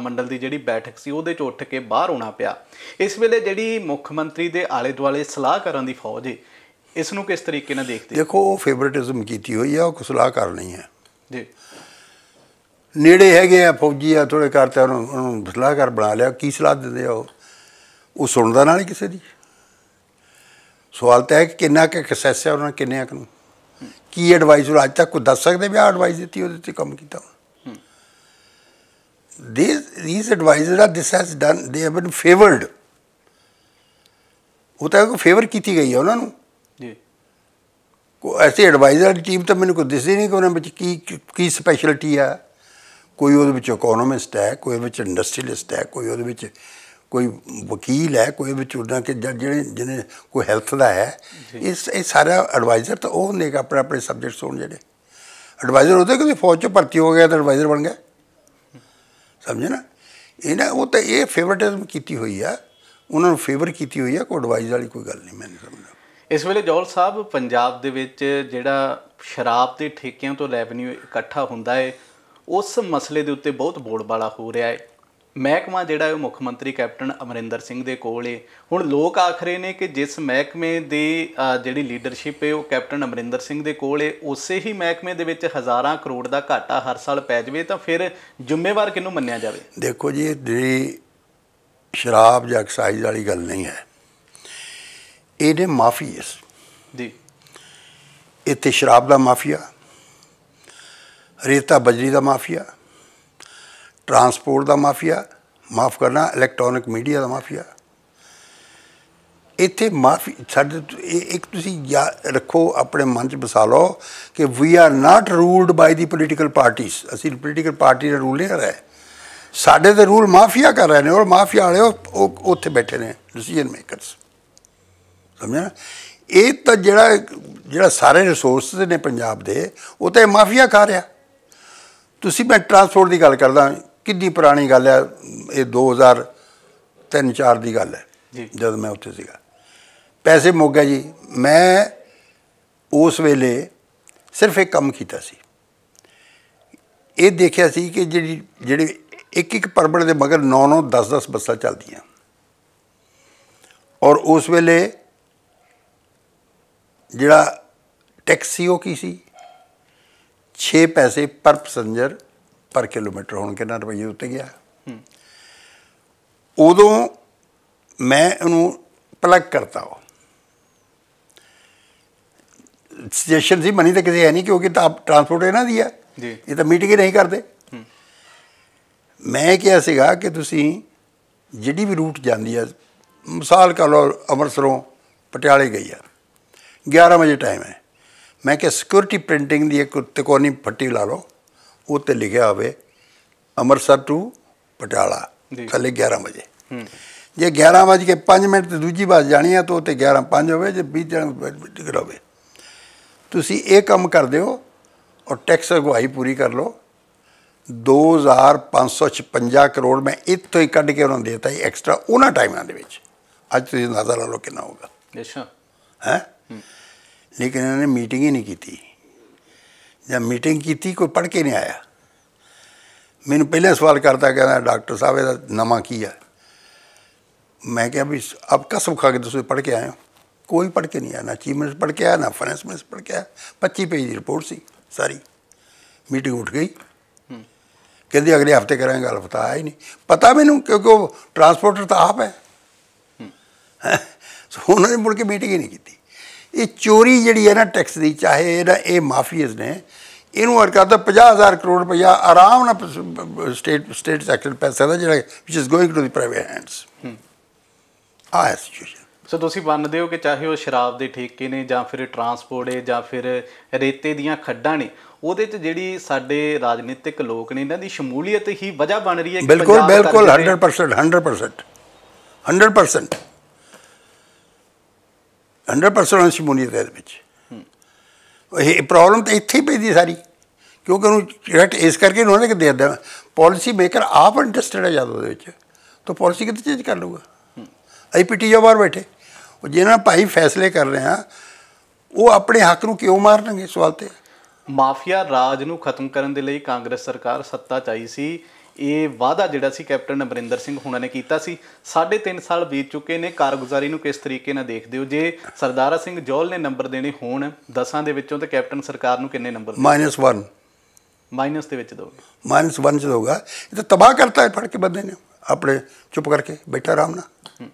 ਮੰਡਲ ਦੀ ਜਿਹੜੀ ਬੈਠਕ ਸੀ ਉਹਦੇ 'ਚ ਉੱਠ ਕੇ ਬਾਹਰ ਹੋਣਾ ਪਿਆ ਇਸ ਵੇਲੇ ਜਿਹੜੀ ਮੁੱਖ ਮੰਤਰੀ ਦੇ ਆਲੇ ਦੁਆਲੇ ਸਲਾਹਕਾਰਾਂ ਦੀ ਫੌਜ ਏ ਇਸ ਨੂੰ ਕਿਸ ਤਰੀਕੇ ਨਾਲ ਦੇਖਦੇ ਦੇਖੋ ਉਹ ਫੇਵਰਿਟਿਜ਼ਮ ਕੀਤੀ ਹੋਈ ਆ ਉਹ ਸਲਾਹਕਾਰ ਨਹੀਂ ਹੈ ਜੀ ਨੇੜੇ ਹੈਗੇ ਆ ਫੌਜੀ ਆ ਥੋੜੇ ਕਰਤੇ ਉਹਨੂੰ ਸਲਾਹਕਾਰ ਬਣਾ ਲਿਆ ਕੀ ਸਲਾਹ ਦਿੰਦੇ ਆ ਉਹ ਉਹ ਸੁਣਦਾ ਨਾ ਨਹੀਂ ਕਿਸੇ ਦੀ ਸਵਾਲ ਤਾਂ ਹੈ ਕਿ ਕਿੰਨਾ ਕੁ ਐਕਸੈਸ ਹੈ ਉਹਨਾਂ ਕਿੰਨੇ ਕੁ ਨੂੰ ਕੀ ਐਡਵਾਈਸ ਉਹ ਅੱਜ ਤੱਕ ਕੋਈ ਦੱਸ ਸਕਦੇ ਵੀ ਆ ਐਡਵਾਈਸ ਦਿੱਤੀ ਉਹਦੇ ਤੇ ਕੰਮ ਕੀਤਾ ਥੀਸ these ਐਡਵਾਈਸਰ ਆ this has done they have been favoured ਉਹ ਤਾਂ ਕੋ ਫੇਵਰ ਕੀਤੀ ਗਈ ਹੈ ਉਹਨਾਂ ਨੂੰ ਜੀ ਕੋ ਐਸੇ ਐਡਵਾਈਜ਼ਰ ਟੀਮ ਤਾਂ ਮੈਨੂੰ ਕੋਈ ਦਿਸਦੀ ਨਹੀਂ ਕਿ ਉਹਨਾਂ ਵਿੱਚ ਕੀ ਕੀ ਸਪੈਸ਼ਲਿਟੀ ਆ ਕੋਈ ਉਹਦੇ ਵਿੱਚ ਇਕਨੋਮਿਸਟ ਹੈ ਕੋਈ ਵਿੱਚ ਇੰਡਸਟਰੀਅਲਿਸਟ ਹੈ ਕੋਈ ਉਹਦੇ ਵਿੱਚ ਕੋਈ ਵਕੀਲ ਹੈ ਕੋਈ ਵਿਚੋਲਾ ਕਿ ਜਿਹੜੇ ਜਿਹਨੇ ਕੋਈ ਹੈਲਥ ਦਾ ਹੈ ਇਸ ਇਹ ਸਾਰਾ ਐਡਵਾਈਜ਼ਰ ਤਾਂ ਉਹ ਨੇ ਆਪਣੇ ਆਪਣੇ ਸਬਜੈਕਟਸ ਹੋਣ ਜਿਹੜੇ ਐਡਵਾਈਜ਼ਰ ਹੁੰਦੇ ਕਿ ਫੌਜ 'ਚ ਭਰਤੀ ਹੋ ਗਿਆ ਤਾਂ ਐਡਵਾਈਜ਼ਰ ਬਣ ਗਿਆ ਸਮਝੇ ਨਾ ਇਹਨਾਂ ਉਹ ਤਾਂ ਇਹ ਫੇਵਰਟਿਜ਼ਮ ਕੀਤੀ ਹੋਈ ਆ ਉਹਨਾਂ ਨੂੰ ਫੇਵਰ ਕੀਤੀ ਹੋਈ ਆ ਕੋਈ ਐਡਵਾਈਜ਼ ਵਾਲੀ ਕੋਈ ਗੱਲ ਨਹੀਂ ਮੈਨੂੰ ਸਮਝਦਾ ਇਸ ਵੇਲੇ ਜੋਲ ਸਾਹਿਬ ਪੰਜਾਬ ਦੇ ਵਿੱਚ ਜਿਹੜਾ ਸ਼ਰਾਬ ਦੇ ਠੇਕਿਆਂ ਤੋਂ ਰੈਵਨਿਊ ਇਕੱਠਾ ਹੁੰਦਾ ਹੈ ਉਸ ਮਸਲੇ ਦੇ ਉੱਤੇ ਬਹੁਤ ਬੋਲਬਾਲਾ ਹੋ ਰਿਹਾ ਹੈ ਮਹਿਕਮਾ ਜਿਹੜਾ ਉਹ ਮੁੱਖ ਮੰਤਰੀ ਕੈਪਟਨ ਅਮਰਿੰਦਰ ਸਿੰਘ ਦੇ ਕੋਲ ਏ ਹੁਣ ਲੋਕ ਆਖਰੇ ਨੇ ਕਿ ਜਿਸ ਮਹਿਕਮੇ ਦੀ ਜਿਹੜੀ ਲੀਡਰਸ਼ਿਪ ਏ ਉਹ ਕੈਪਟਨ ਅਮਰਿੰਦਰ ਸਿੰਘ ਦੇ ਕੋਲ ਏ ਉਸੇ ਹੀ ਮਹਿਕਮੇ ਦੇ ਵਿੱਚ ਹਜ਼ਾਰਾਂ ਕਰੋੜ ਦਾ ਘਾਟਾ ਹਰ ਸਾਲ ਪੈ ਜਵੇ ਤਾਂ ਫਿਰ ਜ਼ਿੰਮੇਵਾਰ ਕਿਹਨੂੰ ਮੰਨਿਆ ਜਾਵੇ ਦੇਖੋ ਜੀ ਜਿਹੜੀ ਸ਼ਰਾਬ ਜਾਂ ਐਕਸਾਈਜ਼ ਵਾਲੀ ਗੱਲ ਨਹੀਂ ਹੈ ਇਹਦੇ ਮਾਫੀਅਸ ਜੀ ਇੱਥੇ ਸ਼ਰਾਬ ਦਾ ਮਾਫੀਆ ਰੇਤਾ ਬਜਰੀ ਦਾ ਮਾਫੀਆ ਟਰਾਂਸਪੋਰਟ ਦਾ ਮਾਫੀਆ ਮਾਫ ਕਰਨਾ ਇਲੈਕਟ੍ਰੋਨਿਕ ਮੀਡੀਆ ਦਾ ਮਾਫੀਆ ਇੱਥੇ ਮਾਫੀ ਸਾਡੇ ਇੱਕ ਤੁਸੀਂ ਰੱਖੋ ਆਪਣੇ ਮਨ 'ਚ ਬਸਾ ਲਓ ਕਿ we are not ruled by the political ਪਾਰਟੀਆਂ ਅਸੀਂ ਪੋਲੀਟੀਕਲ ਪਾਰਟੀ ਦਾ ਰੂਲ ਨਹੀਂ ਕਰ ਰਹੇ ਸਾਡੇ ਦੇ ਰੂਲ ਮਾਫੀਆ ਕਰ ਰਹੇ ਨੇ ਔਰ ਮਾਫੀਆ ਵਾਲੇ ਉਹ ਉੱਥੇ ਬੈਠੇ ਨੇ ਡਿਸੀਜਨ ਮੇਕਰਸ ਸਮਝਿਆ ਇਹ ਤਾਂ ਜਿਹੜਾ ਜਿਹੜਾ ਸਾਰੇ ਰਿਸੋਰਸ ਨੇ ਪੰਜਾਬ ਦੇ ਉਹ ਤੇ ਮਾਫੀਆ ਖਾ ਰਿਹਾ ਤੁਸੀਂ ਮੈਂ ਟਰਾਂਸਪੋਰਟ ਦੀ ਗੱਲ ਕਰਦਾ ਕਿੰਨੀ ਪੁਰਾਣੀ ਗੱਲ ਹੈ ਇਹ 2000 3 4 ਦੀ ਗੱਲ ਹੈ ਜਦ ਮੈਂ ਉੱਥੇ ਸੀਗਾ ਪੈਸੇ ਮੁੱਕ ਗਏ ਜੀ ਮੈਂ ਉਸ ਵੇਲੇ ਸਿਰਫ ਇੱਕ ਕੰਮ ਕੀਤਾ ਸੀ ਇਹ ਦੇਖਿਆ ਸੀ ਕਿ ਜਿਹੜੀ ਜਿਹੜੇ ਇੱਕ ਇੱਕ ਪਰਮਿਟ ਦੇ ਮਗਰ 9-9 10-10 ਬੱਸਾਂ ਚੱਲਦੀਆਂ ਔਰ ਉਸ ਵੇਲੇ ਜਿਹੜਾ ਟੈਕਸੀ ਉਹ ਕੀ ਸੀ 6 ਪੈਸੇ ਪਰ ਪੈਸੰਜਰ ਪਰ ਕਿਲੋਮੀਟਰ ਹੁਣ ਕਿੰਨਾ ਰੁਪਈਏ ਉੱਤੇ ਗਿਆ ਉਦੋਂ ਮੈਂ ਉਹਨੂੰ ਪਲੱਗ ਕਰਤਾ ਉਹ ਸਜੈਸ਼ਨ ਸੀ ਮਨੀ ਤਾਂ ਕਿਸੇ ਹੈ ਨਹੀਂ ਕਿਉਂਕਿ ਟਰਾਂਸਪੋਰਟ ਇਹਨਾਂ ਦੀ ਹੈ ਜੀ ਇਹ ਤਾਂ ਮੀਟਿੰਗ ਹੀ ਨਹੀਂ ਕਰਦੇ ਮੈਂ ਕਿਹਾ ਸੀਗਾ ਕਿ ਤੁਸੀਂ ਜਿਹੜੀ ਵੀ ਰੂਟ ਜਾਂਦੀ ਹੈ ਮਿਸਾਲ ਕਰ ਲਓ ਅੰਮ੍ਰਿਤਸਰੋਂ ਪਟਿਆਲੇ ਗਈ ਆ 11 ਵਜੇ ਟਾਈਮ ਹੈ ਮੈਂ ਕਿਹਾ ਸਿਕਿਉਰਿਟੀ ਪ੍ਰਿੰਟਿੰਗ ਦੀ ਇੱਕ ਤਕੋਨੀ ਫੱਟੀ ਲਾ ਲਓ ਉਹ ਤੇ ਲਿਖਿਆ ਹੋਵੇ ਅੰਮ੍ਰਿਤਸਰ ਟੂ ਪਟਿਆਲਾ ਥੱਲੇ 11 ਵਜੇ ਜੇ 11 ਵਜੇ ਕੇ 5 ਮਿੰਟ ਤੇ ਦੂਜੀ ਵਾਰ ਜਾਣੀ ਆ ਤਾਂ ਉਹ ਤੇ 11 5 ਹੋਵੇ ਜੇ 20 ਟਿਕਰ ਹੋਵੇ ਤੁਸੀਂ ਇਹ ਕੰਮ ਕਰਦੇ ਹੋ ਔਰ ਟੈਕਸ ਅਗਵਾਈ ਪੂਰੀ ਕਰ ਲਓ 2556 ਕਰੋੜ ਮੈਂ ਇੱਥੋਂ ਹੀ ਕੱਢ ਕੇ ਉਹਨਾਂ ਦੇਤਾ ਦਿੱਤਾ ਐਕਸਟਰਾ ਉਹਨਾਂ ਟਾਈਮਾਂ ਦੇ ਵਿੱਚ ਅੱਜ ਤੁਸੀਂ ਨਜ਼ਰ ਲਾ ਲਓ ਕਿੰਨਾ ਹੋਗਾ ਅੱਛਾ ਹੈ ਲੇਕਿਨ ਇਹਨੇ ਮੀਟਿੰਗ ਹੀ ਨਹੀਂ ਕੀਤੀ जब मीटिंग की थी कोई पढ़ के नहीं आया मैंने पहले सवाल करता कहना डॉक्टर साहब नवा नमा है मैं क्या भी अब कसम खा के दूसरे पढ़ के हो कोई पढ़ के नहीं आया ना चीफ मिनिस्टर पढ़ के आया ना फाइनेंस मिनिस्टर पढ़ के आया पच्ची पेज की रिपोर्ट सी सारी मीटिंग उठ गई हम्म। कहते अगले हफ्ते करेंगे गल पता आया ही नहीं पता मैनू क्योंकि वो ट्रांसपोर्टर तो आप है हम्म। तो उन्होंने मुड़ के मीटिंग ही नहीं की ਇਹ ਚੋਰੀ ਜਿਹੜੀ ਹੈ ਨਾ ਟੈਕਸ ਦੀ ਚਾਹੇ ਇਹਦਾ ਇਹ ਮਾਫੀਆਜ਼ ਨੇ ਇਹਨੂੰ ਅਰ ਕਰਦਾ 50000 ਕਰੋੜ ਰੁਪਇਆ ਆਰਾਮ ਨਾਲ ਸਟੇਟ ਸਟੇਟ ਸੈਕਟਰ ਪੈਸਾ ਦਾ ਜਿਹੜਾ ਵਿਚ is going to the private hands ਆ ਸਿਚੁਏਸ਼ਨ ਸੋ ਤੁਸੀਂ ਮੰਨਦੇ ਹੋ ਕਿ ਚਾਹੇ ਉਹ ਸ਼ਰਾਬ ਦੇ ਠੇਕੇ ਨੇ ਜਾਂ ਫਿਰ ਟਰਾਂਸਪੋਰਟ ਹੈ ਜਾਂ ਫਿਰ ਰੇਤੇ ਦੀਆਂ ਖੱਡਾਂ ਨੇ ਉਹਦੇ 'ਚ ਜਿਹੜੀ ਸਾਡੇ ਰਾਜਨੀਤਿਕ ਲੋਕ ਨੇ ਇਹਨਾਂ ਦੀ ਸ਼ਮੂਲੀਅਤ ਹੀ ਵਜ੍ਹਾ ਬਣ ਰਹੀ ਹੈ ਬਿਲਕੁਲ ਬਿਲਕੁਲ 100% 100% 100% 100% ਸ਼ਮੂਲੀਅਤ ਹੈ ਦੇ ਵਿੱਚ ਇਹ ਪ੍ਰੋਬਲਮ ਤਾਂ ਇੱਥੇ ਹੀ ਪੈਦੀ ਸਾਰੀ ਕਿਉਂਕਿ ਉਹਨੂੰ ਡਾਇਰੈਕਟ ਇਸ ਕਰਕੇ ਉਹਨਾਂ ਨੇ ਕਿ ਦੇ ਦਿੱਤਾ ਪਾਲਿਸੀ ਮੇਕਰ ਆਪ ਇੰਟਰਸਟਡ ਹੈ ਜਦੋਂ ਉਹਦੇ ਵਿੱਚ ਤਾਂ ਪਾਲਿਸੀ ਕਿਤੇ ਚੇਂਜ ਕਰ ਲਊਗਾ ਆਈਪੀਟੀ ਜੋ ਬਾਹਰ ਬੈਠੇ ਉਹ ਜਿਹਨਾਂ ਭਾਈ ਫੈਸਲੇ ਕਰ ਰਹੇ ਆ ਉਹ ਆਪਣੇ ਹੱਕ ਨੂੰ ਕਿਉਂ ਮਾਰਨਗੇ ਸਵਾਲ ਤੇ ਮਾਫੀਆ ਰਾਜ ਨੂੰ ਖਤਮ ਕਰਨ ਦੇ ਲਈ ਕਾਂਗਰਸ ਸਰਕਾਰ ਸੱਤਾ ਚਾਹੀ ਸੀ ਇਹ ਵਾਅਦਾ ਜਿਹੜਾ ਸੀ ਕੈਪਟਨ ਅਮਰਿੰਦਰ ਸਿੰਘ ਹੁਣਾਂ ਨੇ ਕੀਤਾ ਸੀ 3.5 ਸਾਲ ਬੀਤ ਚੁੱਕੇ ਨੇ ਕਾਰਗੁਜ਼ਾਰੀ ਨੂੰ ਕਿਸ ਤਰੀਕੇ ਨਾਲ ਦੇਖਦੇ ਹੋ ਜੇ ਸਰਦਾਰਾ ਸਿੰਘ ਜੋਲ ਨੇ ਨੰਬਰ ਦੇਣੇ ਹੋਣ ਦਸਾਂ ਦੇ ਵਿੱਚੋਂ ਤੇ ਕੈਪਟਨ ਸਰਕਾਰ ਨੂੰ ਕਿੰਨੇ ਨੰਬਰ ਮਾਈਨਸ -1 ਮਾਈਨਸ ਦੇ ਵਿੱਚ ਦੋਗੇ ਮਾਈਨਸ 1 ਚ ਦੋਗਾ ਇਹ ਤਾਂ ਤਬਾਹ ਕਰਤਾ ਹੈ ਫੜ ਕੇ ਬੰਦੇ ਨੇ ਆਪਣੇ ਚੁੱਪ ਕਰਕੇ ਬੈਠਾ ਆਰਾਮ ਨਾਲ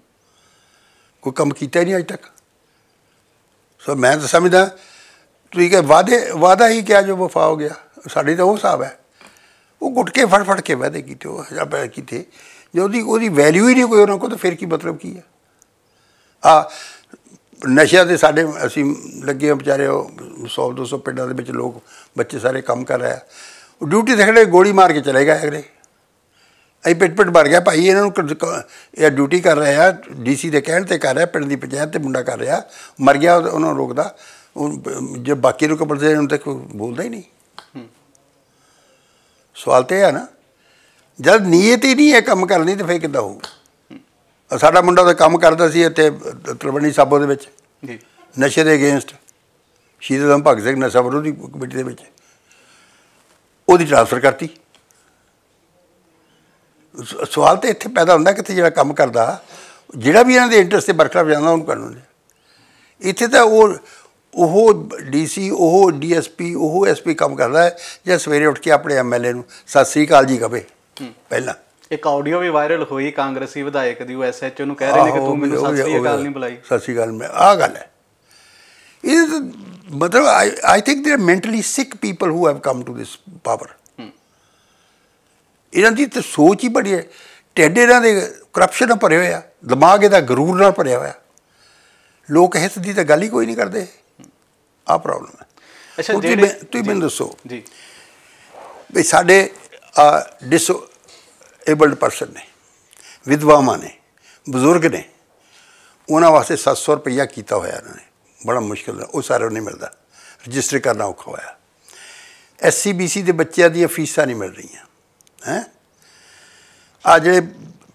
ਕੋਈ ਕੰਮ ਕੀਤਾ ਨਹੀਂ ਅਜੇ ਤੱਕ ਸੋ ਮੈਂ ਤਾਂ ਸਮਝਦਾ ਤੁਸੀਂ ਕਿ ਵਾਦੇ ਵਾਦਾ ਹੀ ਕਿਹਾ ਜੋ ਵਫਾ ਹੋ ਗਿਆ ਸਾਡੀ ਤਾਂ ਉਹ ਹਿਸਾਬ ਹੈ ਉਹ ਗੁਟਕੇ ਫੜ ਫੜ ਕੇ ਵਾਅਦੇ ਕੀਤੇ ਉਹ ਪੈ ਕੀਤੇ ਜੇ ਉਹਦੀ ਉਹਦੀ ਵੈਲਿਊ ਹੀ ਨਹੀਂ ਕੋਈ ਉਹਨਾਂ ਕੋਲ ਤਾਂ ਫਿਰ ਕੀ ਮਤਲਬ ਕੀ ਆ ਆ ਨਸ਼ਿਆਂ ਦੇ ਸਾਡੇ ਅਸੀਂ ਲੱਗੇ ਵਿਚਾਰੇ ਉਹ 100 200 ਪਿੰਡਾਂ ਦੇ ਵਿੱਚ ਲੋਕ ਬੱਚੇ ਸਾਰੇ ਕੰਮ ਕਰ ਰਿਹਾ ਉਹ ਡਿਊਟੀ ਦੇਖੜੇ ਗੋਲੀ ਮਾਰ ਕੇ ਚਲੇ ਗਏ ਅਗਲੇ ਐ ਪਿੱਟ ਪਿੱਟ ਮਰ ਗਿਆ ਭਾਈ ਇਹਨਾਂ ਨੂੰ ਇਹ ਡਿਊਟੀ ਕਰ ਰਿਹਾ ਆ ਡੀਸੀ ਦੇ ਕਹਿਣ ਤੇ ਕਰ ਰਿਹਾ ਪਿੰਡ ਦੀ ਪੰਚਾਇਤ ਤੇ ਮੁੰਡਾ ਕਰ ਰਿਹਾ ਮਰ ਗਿਆ ਉਹਨਾਂ ਰੋਕਦਾ ਜੇ ਬਾਕੀ ਨੂੰ ਕਪੜ ਦੇ ਉਹਨਾਂ ਤੱਕ ਬੋਲਦਾ ਹੀ ਨਹੀਂ ਸਵਾਲ ਤੇ ਆ ਨਾ ਜਦ ਨੀਅਤ ਹੀ ਨਹੀਂ ਹੈ ਕੰਮ ਕਰਨੀ ਤੇ ਫੇਰ ਕਿੱਦਾਂ ਹੋਊਗਾ ਸਾਡਾ ਮੁੰਡਾ ਤਾਂ ਕੰਮ ਕਰਦਾ ਸੀ ਇੱਥੇ ਤਲਵੰਡੀ ਸਾਬੋ ਦੇ ਵਿੱਚ ਜੀ ਨਸ਼ੇ ਦੇ ਅਗੇਂਸਟ ਸ਼ੀਰਦਮ ਭਗਤ ਸਿੰਘ ਨਸ਼ਾ ਵਿਰੋਧੀ ਕਮੇਟੀ ਦੇ ਵਿੱਚ ਉਹਦੀ ਟ੍ਰਾਂਸਫਰ ਕਰਤੀ ਸਵਾਲ ਤੇ ਇੱਥੇ ਪੈਦਾ ਹੁੰਦਾ ਕਿ ਜਿਹੜਾ ਕੰਮ ਕਰਦਾ ਜਿਹੜਾ ਵੀ ਇਹਨਾਂ ਦੇ ਇੰਟਰਸਟ ਤੇ ਵਰਕਰ ਜਾਂਦਾ ਉਹਨੂੰ ਕਰਨ ਦੇ ਇੱਥੇ ਤਾਂ ਉਹ ਉਹ ਡੀਸੀ ਉਹ ਡੀਐਸਪੀ ਉਹ ਐਸਪੀ ਕੰਮ ਕਰਦਾ ਹੈ ਜਾਂ ਸਵੇਰੇ ਉੱਠ ਕੇ ਆਪਣੇ ਐਮਐਲਏ ਨੂੰ ਸਤਿ ਸ੍ਰੀ ਅਕਾਲ ਜੀ ਕਵੇ ਪਹਿਲਾਂ ਇੱਕ ਆਡੀਓ ਵੀ ਵਾਇਰਲ ਹੋਈ ਕਾਂਗਰਸੀ ਵਿਧਾਇਕ ਦੀ ਉਹ ਐਸਐਚਓ ਨੂੰ ਕਹਿ ਰਹੇ ਨੇ ਕਿ ਤੂੰ ਮੈਨੂੰ ਸਤਿ ਸ੍ਰੀ ਅਕਾਲ ਨਹੀਂ ਬੁਲਾਈ ਸਤਿ ਸ੍ਰੀ ਅਕਾਲ ਮੈਂ ਆਹ ਗੱਲ ਹੈ ਇਹ ਮਤਲਬ I think they are mentally sick people who have come to this power ਇਹਨਾਂ ਦੀ ਤੇ ਸੋਚ ਹੀ ਬੜੀ ਹੈ ਟੈਡੇ ਇਹਨਾਂ ਦੇ ਕਰਪਸ਼ਨ ਨਾਲ ਭਰੇ ਹੋਇਆ ਦਿਮਾਗ ਇਹਦਾ ਗਰੂਰ ਨਾਲ ਭਰਿਆ ਹੋਇਆ ਲੋਕ ਹਿੱਤ ਦੀ ਤਾਂ ਗੱਲ ਹੀ ਕੋਈ ਨਹੀਂ ਕਰਦੇ ਆ ਪ੍ਰੋਬਲਮ ਹੈ ਅੱਛਾ ਜੀ ਤੁਸੀਂ ਮੈਨੂੰ ਦੱਸੋ ਜੀ ਵੀ ਸਾਡੇ ਡਿਸ ਏਬਲਡ ਪਰਸਨ ਨੇ ਵਿਧਵਾਵਾਂ ਨੇ ਬਜ਼ੁਰਗ ਨੇ ਉਹਨਾਂ ਵਾਸਤੇ 700 ਰੁਪਇਆ ਕੀਤਾ ਹੋਇਆ ਇਹਨਾਂ ਨੇ ਬੜਾ ਮੁਸ਼ਕਲ ਹੈ ਉਹ ਸਾਰੇ ਨਹੀਂ ਮਿਲਦਾ ਰਜਿਸਟਰ ਕਰਨਾ ਔਖਾ ਹੋਇਆ ਐਸਸੀਬੀਸੀ ਬੀਸੀ ਦੇ ਬੱਚਿਆਂ ਦੀਆਂ ਫੀਸਾਂ ਨਹੀਂ ਮਿਲ ਰਹੀਆਂ ਹੈ ਆ ਜਿਹੜੇ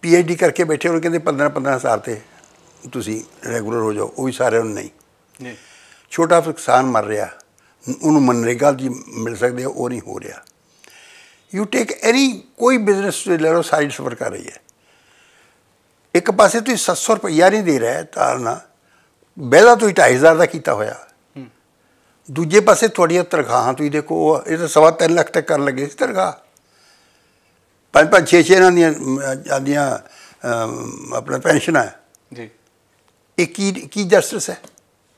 ਪੀਐਚਡੀ ਕਰਕੇ ਬੈਠੇ ਉਹ ਕਹਿੰਦੇ 15 15 ਹਜ਼ਾਰ ਤੇ ਤੁਸੀਂ ਰੈਗੂਲਰ ਹੋ ਜਾਓ ਉਹ ਵੀ ਸਾਰੇ ਨੂੰ ਨਹੀਂ ਨਹੀਂ ਛੋਟਾ ਕਿਸਾਨ ਮਰ ਰਿਹਾ ਉਹਨੂੰ ਮਨਰੇਗਾ ਦੀ ਮਿਲ ਸਕਦੀ ਹੈ ਉਹ ਨਹੀਂ ਹੋ ਰਿਹਾ ਯੂ ਟੇਕ ਐਨੀ ਕੋਈ ਬਿਜ਼ਨਸ ਲੈ ਲਓ ਸਾਈਡ ਸਫਰ ਕਰ ਰਹੀ ਹੈ ਇੱਕ ਪਾਸੇ ਤੁਸੀਂ 700 ਰੁਪਏ ਨਹੀਂ ਦੇ ਰਿਹਾ ਤਾਰਨਾ ਬੈਲਾ ਤੁਸੀਂ 2500 ਦਾ ਕੀਤਾ ਹੋਇਆ ਦੂਜੇ ਪਾਸੇ ਤੁਹਾਡੀਆਂ ਤਰਖਾਹਾਂ ਤੁਸੀਂ ਦੇਖੋ ਇਹ ਤਾਂ ਸਵਾ 3 ਲੱਖ ਤੱਕ ਕਰਨ ਲੱਗੇ ਸੀ ਤਰਖਾਹ ਪੰਜ ਪੰਜ 6 6 ਇਹਨਾਂ ਦੀਆਂ ਆਦੀਆਂ ਆਪਣਾ ਪੈਨਸ਼ਨ ਹੈ ਜੀ ਇਹ ਕੀ ਕੀ ਜਸਟਿਸ ਹੈ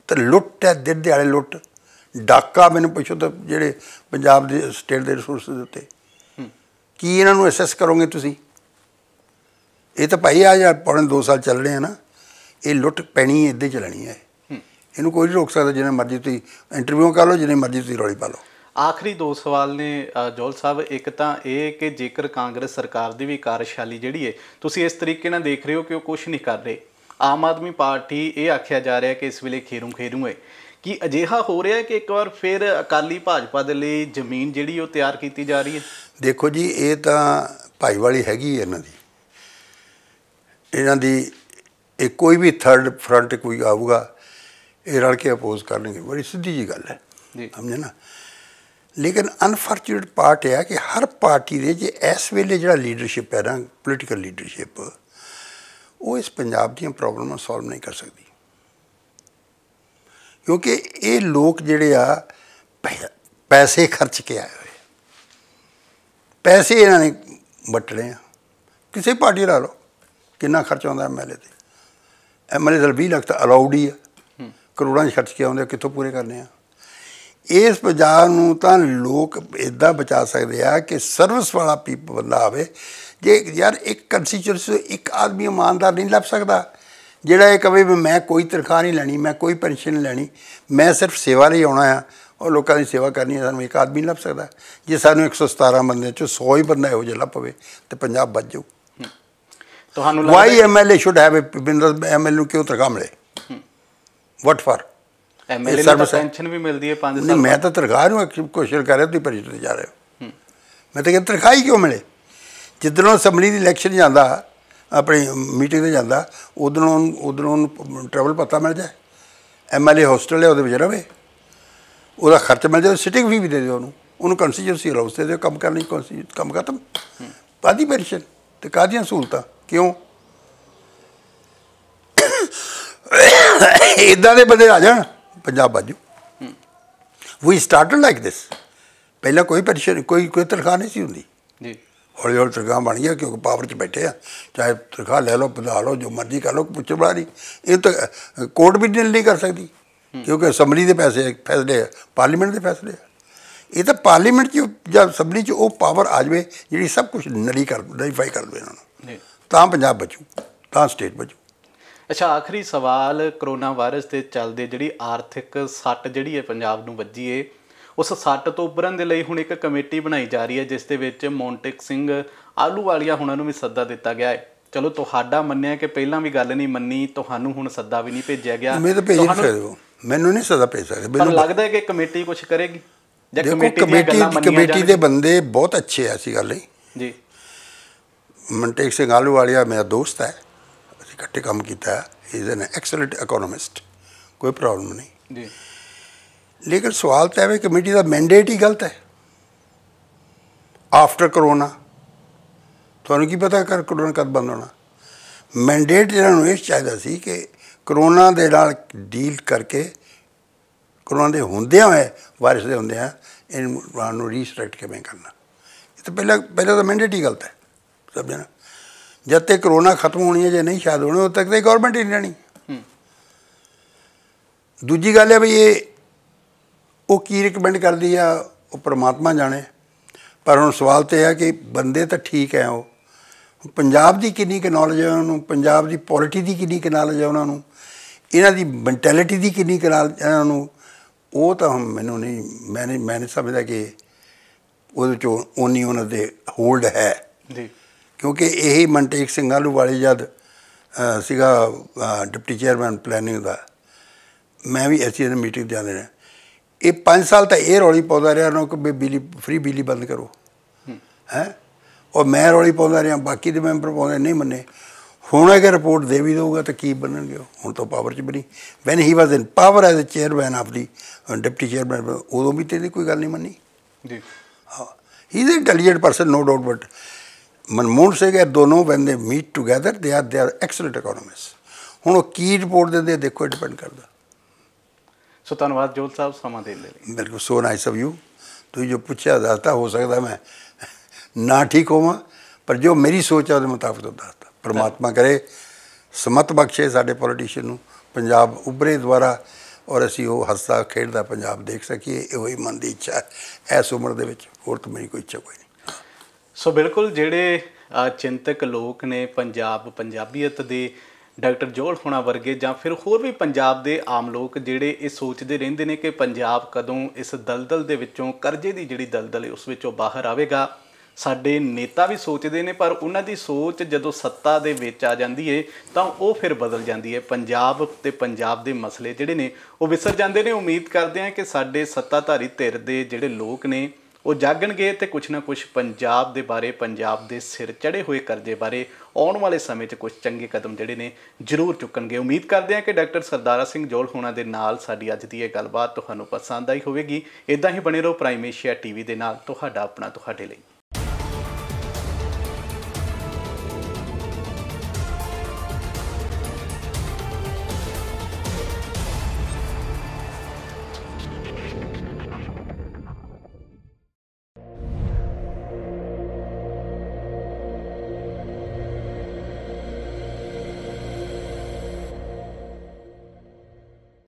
ਤੇ ਲੁੱਟ ਹੈ ਦਿਨ ਦਿਹਾੜੇ ਲੁੱਟ ਡਾਕਾ ਮੈਨੂੰ ਪੁੱਛੋ ਤਾਂ ਜਿਹੜੇ ਪੰਜਾਬ ਦੇ ਸਟੇਟ ਦੇ ਰਿਸੋਰਸ ਦੇ ਉੱਤੇ ਕੀ ਇਹਨਾਂ ਨੂੰ ਅਸੈਸ ਕਰੋਗੇ ਤੁਸੀਂ ਇਹ ਤਾਂ ਭਾਈ ਆ ਜਾ ਪੌਣੇ 2 ਸਾਲ ਚੱਲ ਰਹੇ ਆ ਨਾ ਇਹ ਲੁੱਟ ਪੈਣੀ ਹੈ ਇੱਦੇ ਚਲਣੀ ਹੈ ਇਹਨੂੰ ਕੋਈ ਨਹੀਂ ਰੋਕ ਸਕਦਾ ਜਿੰਨਾ ਮਰਜ਼ੀ ਤੁਸੀਂ ਇੰਟਰਵਿਊ ਕਰ ਲਓ ਜਿੰਨੇ ਮਰਜ਼ੀ ਤੁਸੀਂ ਰੌਲੀ ਪਾ ਲਓ ਆਖਰੀ ਦੋ ਸਵਾਲ ਨੇ ਜੋਲ ਸਾਹਿਬ ਇੱਕ ਤਾਂ ਇਹ ਕਿ ਜੇਕਰ ਕਾਂਗਰਸ ਸਰਕਾਰ ਦੀ ਵੀ ਕਾਰਜਸ਼ਾਲੀ ਜਿਹੜੀ ਹੈ ਤੁਸੀਂ ਇਸ ਤਰੀਕੇ ਨਾਲ ਦੇਖ ਰਹੇ ਹੋ ਕਿ ਉਹ ਕੁਝ ਨਹੀਂ ਕਰ ਰਹੇ ਆਮ ਆਦਮੀ ਪਾਰਟੀ ਇਹ ਆਖਿਆ ਜਾ ਰਿਹਾ ਕਿ ਇਸ ਵੇਲੇ ਖੇਰੂ ਖੇਰੂ ਹੈ ਕਿ ਅਜੇਹਾ ਹੋ ਰਿਹਾ ਕਿ ਇੱਕ ਵਾਰ ਫਿਰ ਅਕਾਲੀ ਭਾਜਪਾ ਦੇ ਲਈ ਜ਼ਮੀਨ ਜਿਹੜੀ ਉਹ ਤਿਆਰ ਕੀਤੀ ਜਾ ਰਹੀ ਹੈ ਦੇਖੋ ਜੀ ਇਹ ਤਾਂ ਭਾਈਵਾਲੀ ਹੈਗੀ ਇਹਨਾਂ ਦੀ ਇਹਨਾਂ ਦੀ ਇਹ ਕੋਈ ਵੀ ਥਰਡ ਫਰੰਟ ਕੋਈ ਆਊਗਾ ਇਹ ਰਲ ਕੇ ਅਪੋਜ਼ ਕਰਨਗੇ ਬੜੀ ਸਿੱਧੀ ਜੀ ਗੱਲ ਹੈ ਸਮਝੇ ਨਾ ਲੇਕਿਨ ਅਨਫੋਰਚੂਨੇਟ ਪਾਰਟ ਇਹ ਹੈ ਕਿ ਹਰ ਪਾਰਟੀ ਦੇ ਜੇ ਇਸ ਵੇਲੇ ਜਿਹੜਾ ਲੀਡਰਸ਼ਿਪ ਹੈ ਨਾ ਪੋਲੀਟੀਕਲ ਲੀਡਰਸ਼ਿਪ ਉਹ ਇਸ ਪੰਜਾਬ ਦੀਆਂ ਪ੍ਰੋਬਲਮਾਂ ਸੋਲਵ ਨਹੀਂ ਕਰ ਸਕਦੀ ਕਿਉਂਕਿ ਇਹ ਲੋਕ ਜਿਹੜੇ ਆ ਪੈਸੇ ਖਰਚ ਕੇ ਆਏ ਹੋਏ ਪੈਸੇ ਇਹਨਾਂ ਨੇ ਬਟੜੇ ਆ ਕਿਸੇ ਪਾਰਟੀ ਲਾ ਲਓ ਕਿੰਨਾ ਖਰਚ ਆਉਂਦਾ ਐਮਐਲਏ ਤੇ ਐਮਐਲਏ ਦਾ 20 ਲੱਖ ਤਾਂ ਅਲਾਉਡ ਹੀ ਆ ਕਰੋੜਾਂ ਖਰਚ ਕੇ ਆਉਂਦੇ ਕਿੱਥੋਂ ਪੂਰੇ ਕਰਨੇ ਆ ਇਸ ਪੰਜਾਬ ਨੂੰ ਤਾਂ ਲੋਕ ਇਦਾਂ ਬਚਾ ਸਕਦੇ ਆ ਕਿ ਸਰਵਿਸ ਵਾਲਾ ਪੀਪਲ ਬੰਦਾ ਆਵੇ ਜੇ ਯਾਰ ਇੱਕ ਕੰਸਟੀਚੁਐਂਸੀ ਇੱਕ ਆਦਮੀ ਇਮਾਨਦਾਰ ਨਹੀਂ ਲੱਭ ਸਕਦਾ ਜਿਹੜਾ ਇਹ ਕਵੇ ਵੀ ਮੈਂ ਕੋਈ ਤਨਖਾਹ ਨਹੀਂ ਲੈਣੀ ਮੈਂ ਕੋਈ ਪੈਨਸ਼ਨ ਲੈਣੀ ਮੈਂ ਸਿਰਫ ਸੇਵਾ ਲਈ ਆਉਣਾ ਆ ਉਹ ਲੋਕਾਂ ਦੀ ਸੇਵਾ ਕਰਨੀ ਹੈ ਸਾਨੂੰ ਇੱਕ ਆਦਮੀ ਲੱਭ ਸਕਦਾ ਜੇ ਸਾਨੂੰ 117 ਬੰਦੇ ਚੋਂ 100 ਹੀ ਬੰਦਾ ਇਹੋ ਜਿਹਾ ਲੱਭ ਪਵੇ ਤੇ ਪੰਜਾਬ ਵੱਜ ਜਾਊ ਤੁਹਾਨੂੰ ਲੱਗਦਾ ਵਾਈ ਐਮਐਲਏ ਸ਼ੁਡ ਹੈਵ ਬਿੰਦਰ ਐਲ ਨੂੰ ਕਿਉਂ ਤਰਖਾ ਮਿਲੇ ਵਾਟ ਫਾਰ ਐਮਐਲਏ ਨੂੰ ਪੈਨਸ਼ਨ ਵੀ ਮਿਲਦੀ ਹੈ 5 ਸਾਲ ਮੈਂ ਤਾਂ ਤਰਖਾ ਨੂੰ ਕੋਸ਼ਿਸ਼ ਕਰ ਰਿਹਾ ਤੁਸੀਂ ਪਰਿਸ਼ਦ ਜਾ ਰਹੇ ਹੋ ਮੈਂ ਤਾਂ ਕਿ ਤਰਖਾਈ ਹੀ ਕਿਉਂ ਮਿਲੇ ਜਿੱਦਣੋਂ ਅਸੈਂਬਲੀ ਦੀ ਇਲੈਕਸ਼ਨ ਜਾਂਦਾ ਆਪਣੀ ਮੀਟਿੰਗ ਤੇ ਜਾਂਦਾ ਉਦੋਂ ਉਦੋਂ ਉਹਨੂੰ ਟਰੈਵਲ ਪਤਾ ਮਿਲ ਜਾਏ ਐਮਐਲਏ ਹੋਸਟਲ ਹੈ ਉਹਦੇ ਵਿੱਚ ਰਵੇ ਉਹਦਾ ਖਰਚ ਮਿਲ ਜਾਵੇ ਸਿਟਿੰਗ ਵੀ ਵੀ ਦੇ ਦਿਓ ਉਹਨੂੰ ਉਹਨੂੰ ਕੰਸਟੀਚੂਐਂਸੀ ਅਲਾਉਸ ਦੇ ਦਿਓ ਕੰਮ ਕਰਨ ਲਈ ਕੋਈ ਕੰਮ ਖਤਮ ਪਾਦੀ ਪੈਨਸ਼ਨ ਤੇ ਕਾਦੀਆਂ ਸਹੂਲਤਾਂ ਕਿਉਂ ਇਦਾਂ ਦੇ ਬੰਦੇ ਆ ਜਾਣ ਪੰਜਾਬ ਬਾਜੂ ਵੀ ਸਟਾਰਟਡ ਲਾਈਕ ਦਿਸ ਪਹਿਲਾਂ ਕੋਈ ਪੈਨਸ਼ਨ ਕੋਈ ਕੋਈ ਤਨਖਾਹ ਨਹੀਂ ਸੀ ਹੁੰਦੀ ਜੀ ਹੌਲੀ ਹੌਲੀ ਤਨਖਾਹ ਬਣ ਗਿਆ ਕਿਉਂਕਿ ਪਾਵਰ 'ਚ ਬੈਠੇ ਆ ਚਾਹੇ ਤਰਖਾ ਲੈ ਲਓ ਵਧਾ ਲਓ ਜੋ ਮਰਜ਼ੀ ਕਰ ਲਓ ਪੁੱਛ ਬੜਾ ਨਹੀਂ ਇਹ ਤਾਂ ਕੋਰਟ ਵੀ ਡੀਲ ਨਹੀਂ ਕਰ ਸਕਦੀ ਕਿਉਂਕਿ ਅਸੈਂਬਲੀ ਦੇ ਪੈਸੇ ਫੈਸਲੇ ਪਾਰਲੀਮੈਂਟ ਦੇ ਫੈਸਲੇ ਇਹ ਤਾਂ ਪਾਰਲੀਮੈਂਟ 'ਚ ਜਾਂ ਅਸੈਂਬਲੀ 'ਚ ਉਹ ਪਾਵਰ ਆ ਜਾਵੇ ਜਿਹੜੀ ਸਭ ਕੁਝ ਨਲੀ ਕਰ ਨਰੀਫਾਈ ਕਰ ਦੇਵੇ ਇਹਨਾਂ ਨੂੰ ਤਾਂ ਪੰਜਾਬ ਬਚੂ ਤਾਂ ਸਟੇਟ ਬਚੂ ਅੱਛਾ ਆਖਰੀ ਸਵਾਲ ਕਰੋਨਾ ਵਾਇਰਸ ਦੇ ਚੱਲਦੇ ਜਿਹੜੀ ਆਰਥਿਕ ਸੱਟ ਜਿਹੜੀ ਹੈ ਪੰਜਾਬ ਨੂੰ ਵੱਜੀ ਏ ਉਸ ਸੱਟ ਤੋਂ ਉੱਭਰਨ ਦੇ ਲਈ ਹੁਣ ਇੱਕ ਕਮੇਟੀ ਬਣਾਈ ਜਾ ਰਹੀ ਹੈ ਜਿਸ ਦੇ ਵਿੱਚ ਮੌਂਟਿਕ ਸਿੰਘ ਆਲੂ ਵਾਲੀਆ ਹੁਣਾਂ ਨੂੰ ਵੀ ਸੱਦਾ ਦਿੱਤਾ ਗਿਆ ਹੈ ਚਲੋ ਤੁਹਾਡਾ ਮੰਨਿਆ ਕਿ ਪਹਿਲਾਂ ਵੀ ਗੱਲ ਨਹੀਂ ਮੰਨੀ ਤੁਹਾਨੂੰ ਹੁਣ ਸੱਦਾ ਵੀ ਨਹੀਂ ਭੇਜਿਆ ਗਿਆ ਮੈਂ ਤਾਂ ਭੇਜ ਨਹੀਂ ਸਕਦਾ ਮੈਨੂੰ ਨਹੀਂ ਸੱਦਾ ਭੇਜ ਸਕਦੇ ਮੈਨੂੰ ਲੱਗਦਾ ਹੈ ਕਿ ਕਮੇਟੀ ਕੁਝ ਕਰੇਗੀ ਜਾਂ ਕਮੇਟੀ ਕਮੇਟੀ ਕਮੇਟੀ ਦੇ ਬੰਦੇ ਬਹੁਤ ਅੱਛੇ ਆ ਸੀ ਗੱਲ ਜੀ ਮੰਟੇਕ ਸਿੰਘ ਆਲੂ ਵਾਲਿਆ ਮੇਰਾ ਦੋਸਤ ਹੈ ਅਸੀਂ ਇਕੱਠੇ ਕੰਮ ਕੀਤਾ ਹੈ ਇਜ਼ ਐਨ ਐਕਸਲੈਂਟ ਇਕਨੋਮਿਸਟ ਕੋਈ ਪ੍ਰੋਬਲਮ ਨਹੀਂ ਜੀ ਲੇਕਿਨ ਸਵਾਲ ਤਾਂ ਹੈ ਕਿ ਕਮੇਟੀ ਦਾ ਮੈਂਡੇਟ ਹੀ ਗਲਤ ਹੈ ਆਫਟਰ ਕਰੋਨਾ ਤੁਹਾਨੂੰ ਕੀ ਪਤਾ ਕਰ ਕਰੋਨਾ ਕਦ ਬੰਦ ਹੋਣਾ ਮੈਂਡੇਟ ਜਿਹੜਾ ਨੂੰ ਇਹ ਚਾਹੀਦਾ ਸੀ ਕਿ ਕਰੋਨਾ ਦੇ ਨਾਲ ਡੀਲ ਕਰਕੇ ਕਰੋਨਾ ਦੇ ਹੁੰਦਿਆਂ ਹੋਏ ਵਾਇਰਸ ਦੇ ਹੁੰਦਿਆਂ ਇਹਨਾਂ ਨੂੰ ਰੀਸਟ੍ਰੈਕਟ ਕਿਵੇਂ ਕਰਨਾ ਇਹ ਤਾਂ ਪਹਿਲਾਂ ਪਹਿਲਾਂ ਤਾਂ ਮੈਂਡੇਟ ਹੀ ਗਲਤ ਹੈ ਸਮਝਣਾ ਜਦ ਤੱਕ ਕਰੋਨਾ ਖਤਮ ਹੋਣੀ ਹੈ ਜੇ ਨਹੀਂ ਸ਼ਾਇਦ ਹੋਣੀ ਉਦੋਂ ਤੱਕ ਤੇ ਗਵਰਨਮੈਂਟ ਹੀ ਰਹਿਣੀ ਦੂਜੀ ਗੱਲ ਹੈ ਵੀ ਇਹ ਉਹ ਕੀ ਰეკਮੈਂਡ ਕਰਦੀ ਆ ਉਹ ਪਰਮਾਤਮਾ ਜਾਣੇ ਪਰ ਹੁਣ ਸਵਾਲ ਤੇ ਆ ਕਿ ਬੰਦੇ ਤਾਂ ਠੀਕ ਐ ਉਹ ਪੰਜਾਬ ਦੀ ਕਿੰਨੀ ਕਿ ਨੌਲੇਜ ਹੈ ਉਹਨਾਂ ਨੂੰ ਪੰਜਾਬ ਦੀ ਪੋਲਿਟੀ ਦੀ ਕਿੰਨੀ ਕਿ ਨੌਲੇਜ ਹੈ ਉਹਨਾਂ ਨੂੰ ਇਹਨਾਂ ਦੀ ਮੈਂਟੈਲਿਟੀ ਦੀ ਕਿੰਨੀ ਕਿ ਨੌਲੇਜ ਹੈ ਉਹਨਾਂ ਨੂੰ ਉਹ ਤਾਂ ਮੈਨੂੰ ਨਹੀਂ ਮੈਂ ਮੈਨੇ ਮੈਂ ਸਮਝਦਾ ਕਿ ਉਹਦੇ ਚੋਂ ਉਨੀ ਉਹਨਾਂ ਦੇ ਹੋਲਡ ਹੈ ਜੀ ਕਿਉਂਕਿ ਇਹੀ ਮਨਟੇਕ ਸਿੰਘ ਆਲੂ ਵਾਲੇ ਜਦ ਸੀਗਾ ਡਿਪਟੀ ਚੇਅਰਮੈਨ ਪਲੈਨਿੰਗ ਦਾ ਮੈਂ ਵੀ ਐਸੀ ਮੀਟਿੰਗ ਜਾਂਦੇ ਨੇ ਇਹ 5 ਸਾਲ ਤਾਂ ਇਹ ਰੌਲੀ ਪਾਉਂਦਾ ਰਿਹਾ ਨਾ ਕਿ ਬਿਜਲੀ ਫ੍ਰੀ ਬਿਜਲੀ ਬੰਦ ਕਰੋ ਹੈ ਉਹ ਮੈਂ ਰੌਲੀ ਪਾਉਂਦਾ ਰਿਹਾ ਬਾਕੀ ਦੇ ਮੈਂਬਰ ਪਾਉਂਦੇ ਨਹੀਂ ਮੰਨੇ ਹੁਣ ਅਗਰ ਰਿਪੋਰਟ ਦੇ ਵੀ ਦੋਗਾ ਤਾਂ ਕੀ ਬਣਨਗੇ ਹੁਣ ਤਾਂ ਪਾਵਰ 'ਚ ਬਣੀ when he was in power as a chairman of the deputy chairman ਉਦੋਂ ਵੀ ਤੇਰੀ ਕੋਈ ਗੱਲ ਨਹੀਂ ਮੰਨੀ ਜੀ ਹਾਂ he is a intelligent person no doubt but Manmohan Singh ਇਹ ਦੋਨੋਂ ਬੰਦੇ meet together they are they are excellent economist ਹੁਣ ਉਹ ਕੀ ਰਿਪੋਰਟ ਦਿੰਦੇ ਦੇਖੋ ਡਿਪੈਂਡ ਕਰਦਾ ਸੋ ਧੰਨਵਾਦ ਜੋਲ ਸਾਹਿਬ ਸਮਾਂ ਦੇਣ ਲਈ ਬਿਲਕੁਲ ਸੋ ਨਾਈਸ ਆਫ ਯੂ ਤੁਸੀਂ ਜੋ ਪੁੱਛਿਆ ਦੱਸਤਾ ਹੋ ਸਕਦਾ ਮੈਂ ਨਾ ਠੀਕ ਹੋਵਾਂ ਪਰ ਜੋ ਮੇਰੀ ਸੋਚ ਆ ਉਹਦੇ ਮੁਤਾਬਕ ਦੱਸਤਾ ਪਰਮਾਤਮਾ ਕਰੇ ਸਮਤ ਬਖਸ਼ੇ ਸਾਡੇ ਪੋਲੀਟੀਸ਼ੀਅਨ ਨੂੰ ਪੰਜਾਬ ਉਭਰੇ ਦੁਆਰਾ ਔਰ ਅਸੀਂ ਉਹ ਹੱਸਦਾ ਖੇਡਦਾ ਪੰਜਾਬ ਦੇਖ ਸਕੀਏ ਇਹੋ ਹੀ ਮਨ ਦੀ ਇੱਛਾ ਹੈ ਇਸ ਉਮਰ ਦੇ ਵਿੱਚ ਹੋਰ ਤਾਂ ਮੇਰੀ ਕੋਈ ਇੱਛਾ ਕੋਈ ਨਹੀਂ ਸੋ ਬਿਲਕੁਲ ਜਿਹੜੇ ਚਿੰਤਕ ਲੋਕ ਨੇ ਪੰਜਾਬ ਪੰਜਾਬੀਅਤ ਦੇ ਡਾਕਟਰ ਜੋਲ ਹੋਣਾ ਵਰਗੇ ਜਾਂ ਫਿਰ ਹੋਰ ਵੀ ਪੰਜਾਬ ਦੇ ਆਮ ਲੋਕ ਜਿਹੜੇ ਇਹ ਸੋਚਦੇ ਰਹਿੰਦੇ ਨੇ ਕਿ ਪੰਜਾਬ ਕਦੋਂ ਇਸ ਦਲਦਲ ਦੇ ਵਿੱਚੋਂ ਕਰਜ਼ੇ ਦੀ ਜਿਹੜੀ ਦਲਦਲ ਹੈ ਉਸ ਵਿੱਚੋਂ ਬਾਹਰ ਆਵੇਗਾ ਸਾਡੇ ਨੇਤਾ ਵੀ ਸੋਚਦੇ ਨੇ ਪਰ ਉਹਨਾਂ ਦੀ ਸੋਚ ਜਦੋਂ ਸੱਤਾ ਦੇ ਵਿੱਚ ਆ ਜਾਂਦੀ ਏ ਤਾਂ ਉਹ ਫਿਰ ਬਦਲ ਜਾਂਦੀ ਏ ਪੰਜਾਬ ਤੇ ਪੰਜਾਬ ਦੇ ਮਸਲੇ ਜਿਹੜੇ ਨੇ ਉਹ ਵਿਸਰ ਜਾਂਦੇ ਨੇ ਉਮੀਦ ਕਰਦੇ ਆ ਕਿ ਸਾਡੇ ਸੱਤਾਧਾਰੀ ਧਿਰ ਦੇ ਜਿਹੜੇ ਲੋਕ ਨੇ ਉਹ ਜਾਗਣਗੇ ਤੇ ਕੁਝ ਨਾ ਕੁਝ ਪੰਜਾਬ ਦੇ ਬਾਰੇ ਪੰਜਾਬ ਦੇ ਸਿਰ ਚੜੇ ਹੋਏ ਕਰਜ਼ੇ ਬਾਰੇ ਆਉਣ ਵਾਲੇ ਸਮੇਂ 'ਚ ਕੁਝ ਚੰਗੇ ਕਦਮ ਜਿਹੜੇ ਨੇ ਜ਼ਰੂਰ ਚੁੱਕਣਗੇ ਉਮੀਦ ਕਰਦੇ ਹਾਂ ਕਿ ਡਾਕਟਰ ਸਰਦਾਰਾ ਸਿੰਘ ਜੋਲ ਹੋਣਾ ਦੇ ਨਾਲ ਸਾਡੀ ਅੱਜ ਦੀ ਇਹ ਗੱਲਬਾਤ ਤੁਹਾਨੂੰ ਪਸੰਦ ਆਈ ਹੋਵੇਗੀ ਇਦਾਂ ਹੀ ਬਣੇ ਰਹੋ ਪ੍ਰਾਈਮੇਸ਼ੀਆ ਟੀਵੀ ਦੇ ਨਾਲ ਤੁਹਾਡਾ ਆਪਣਾ ਤੁਹਾਡੇ ਲਈ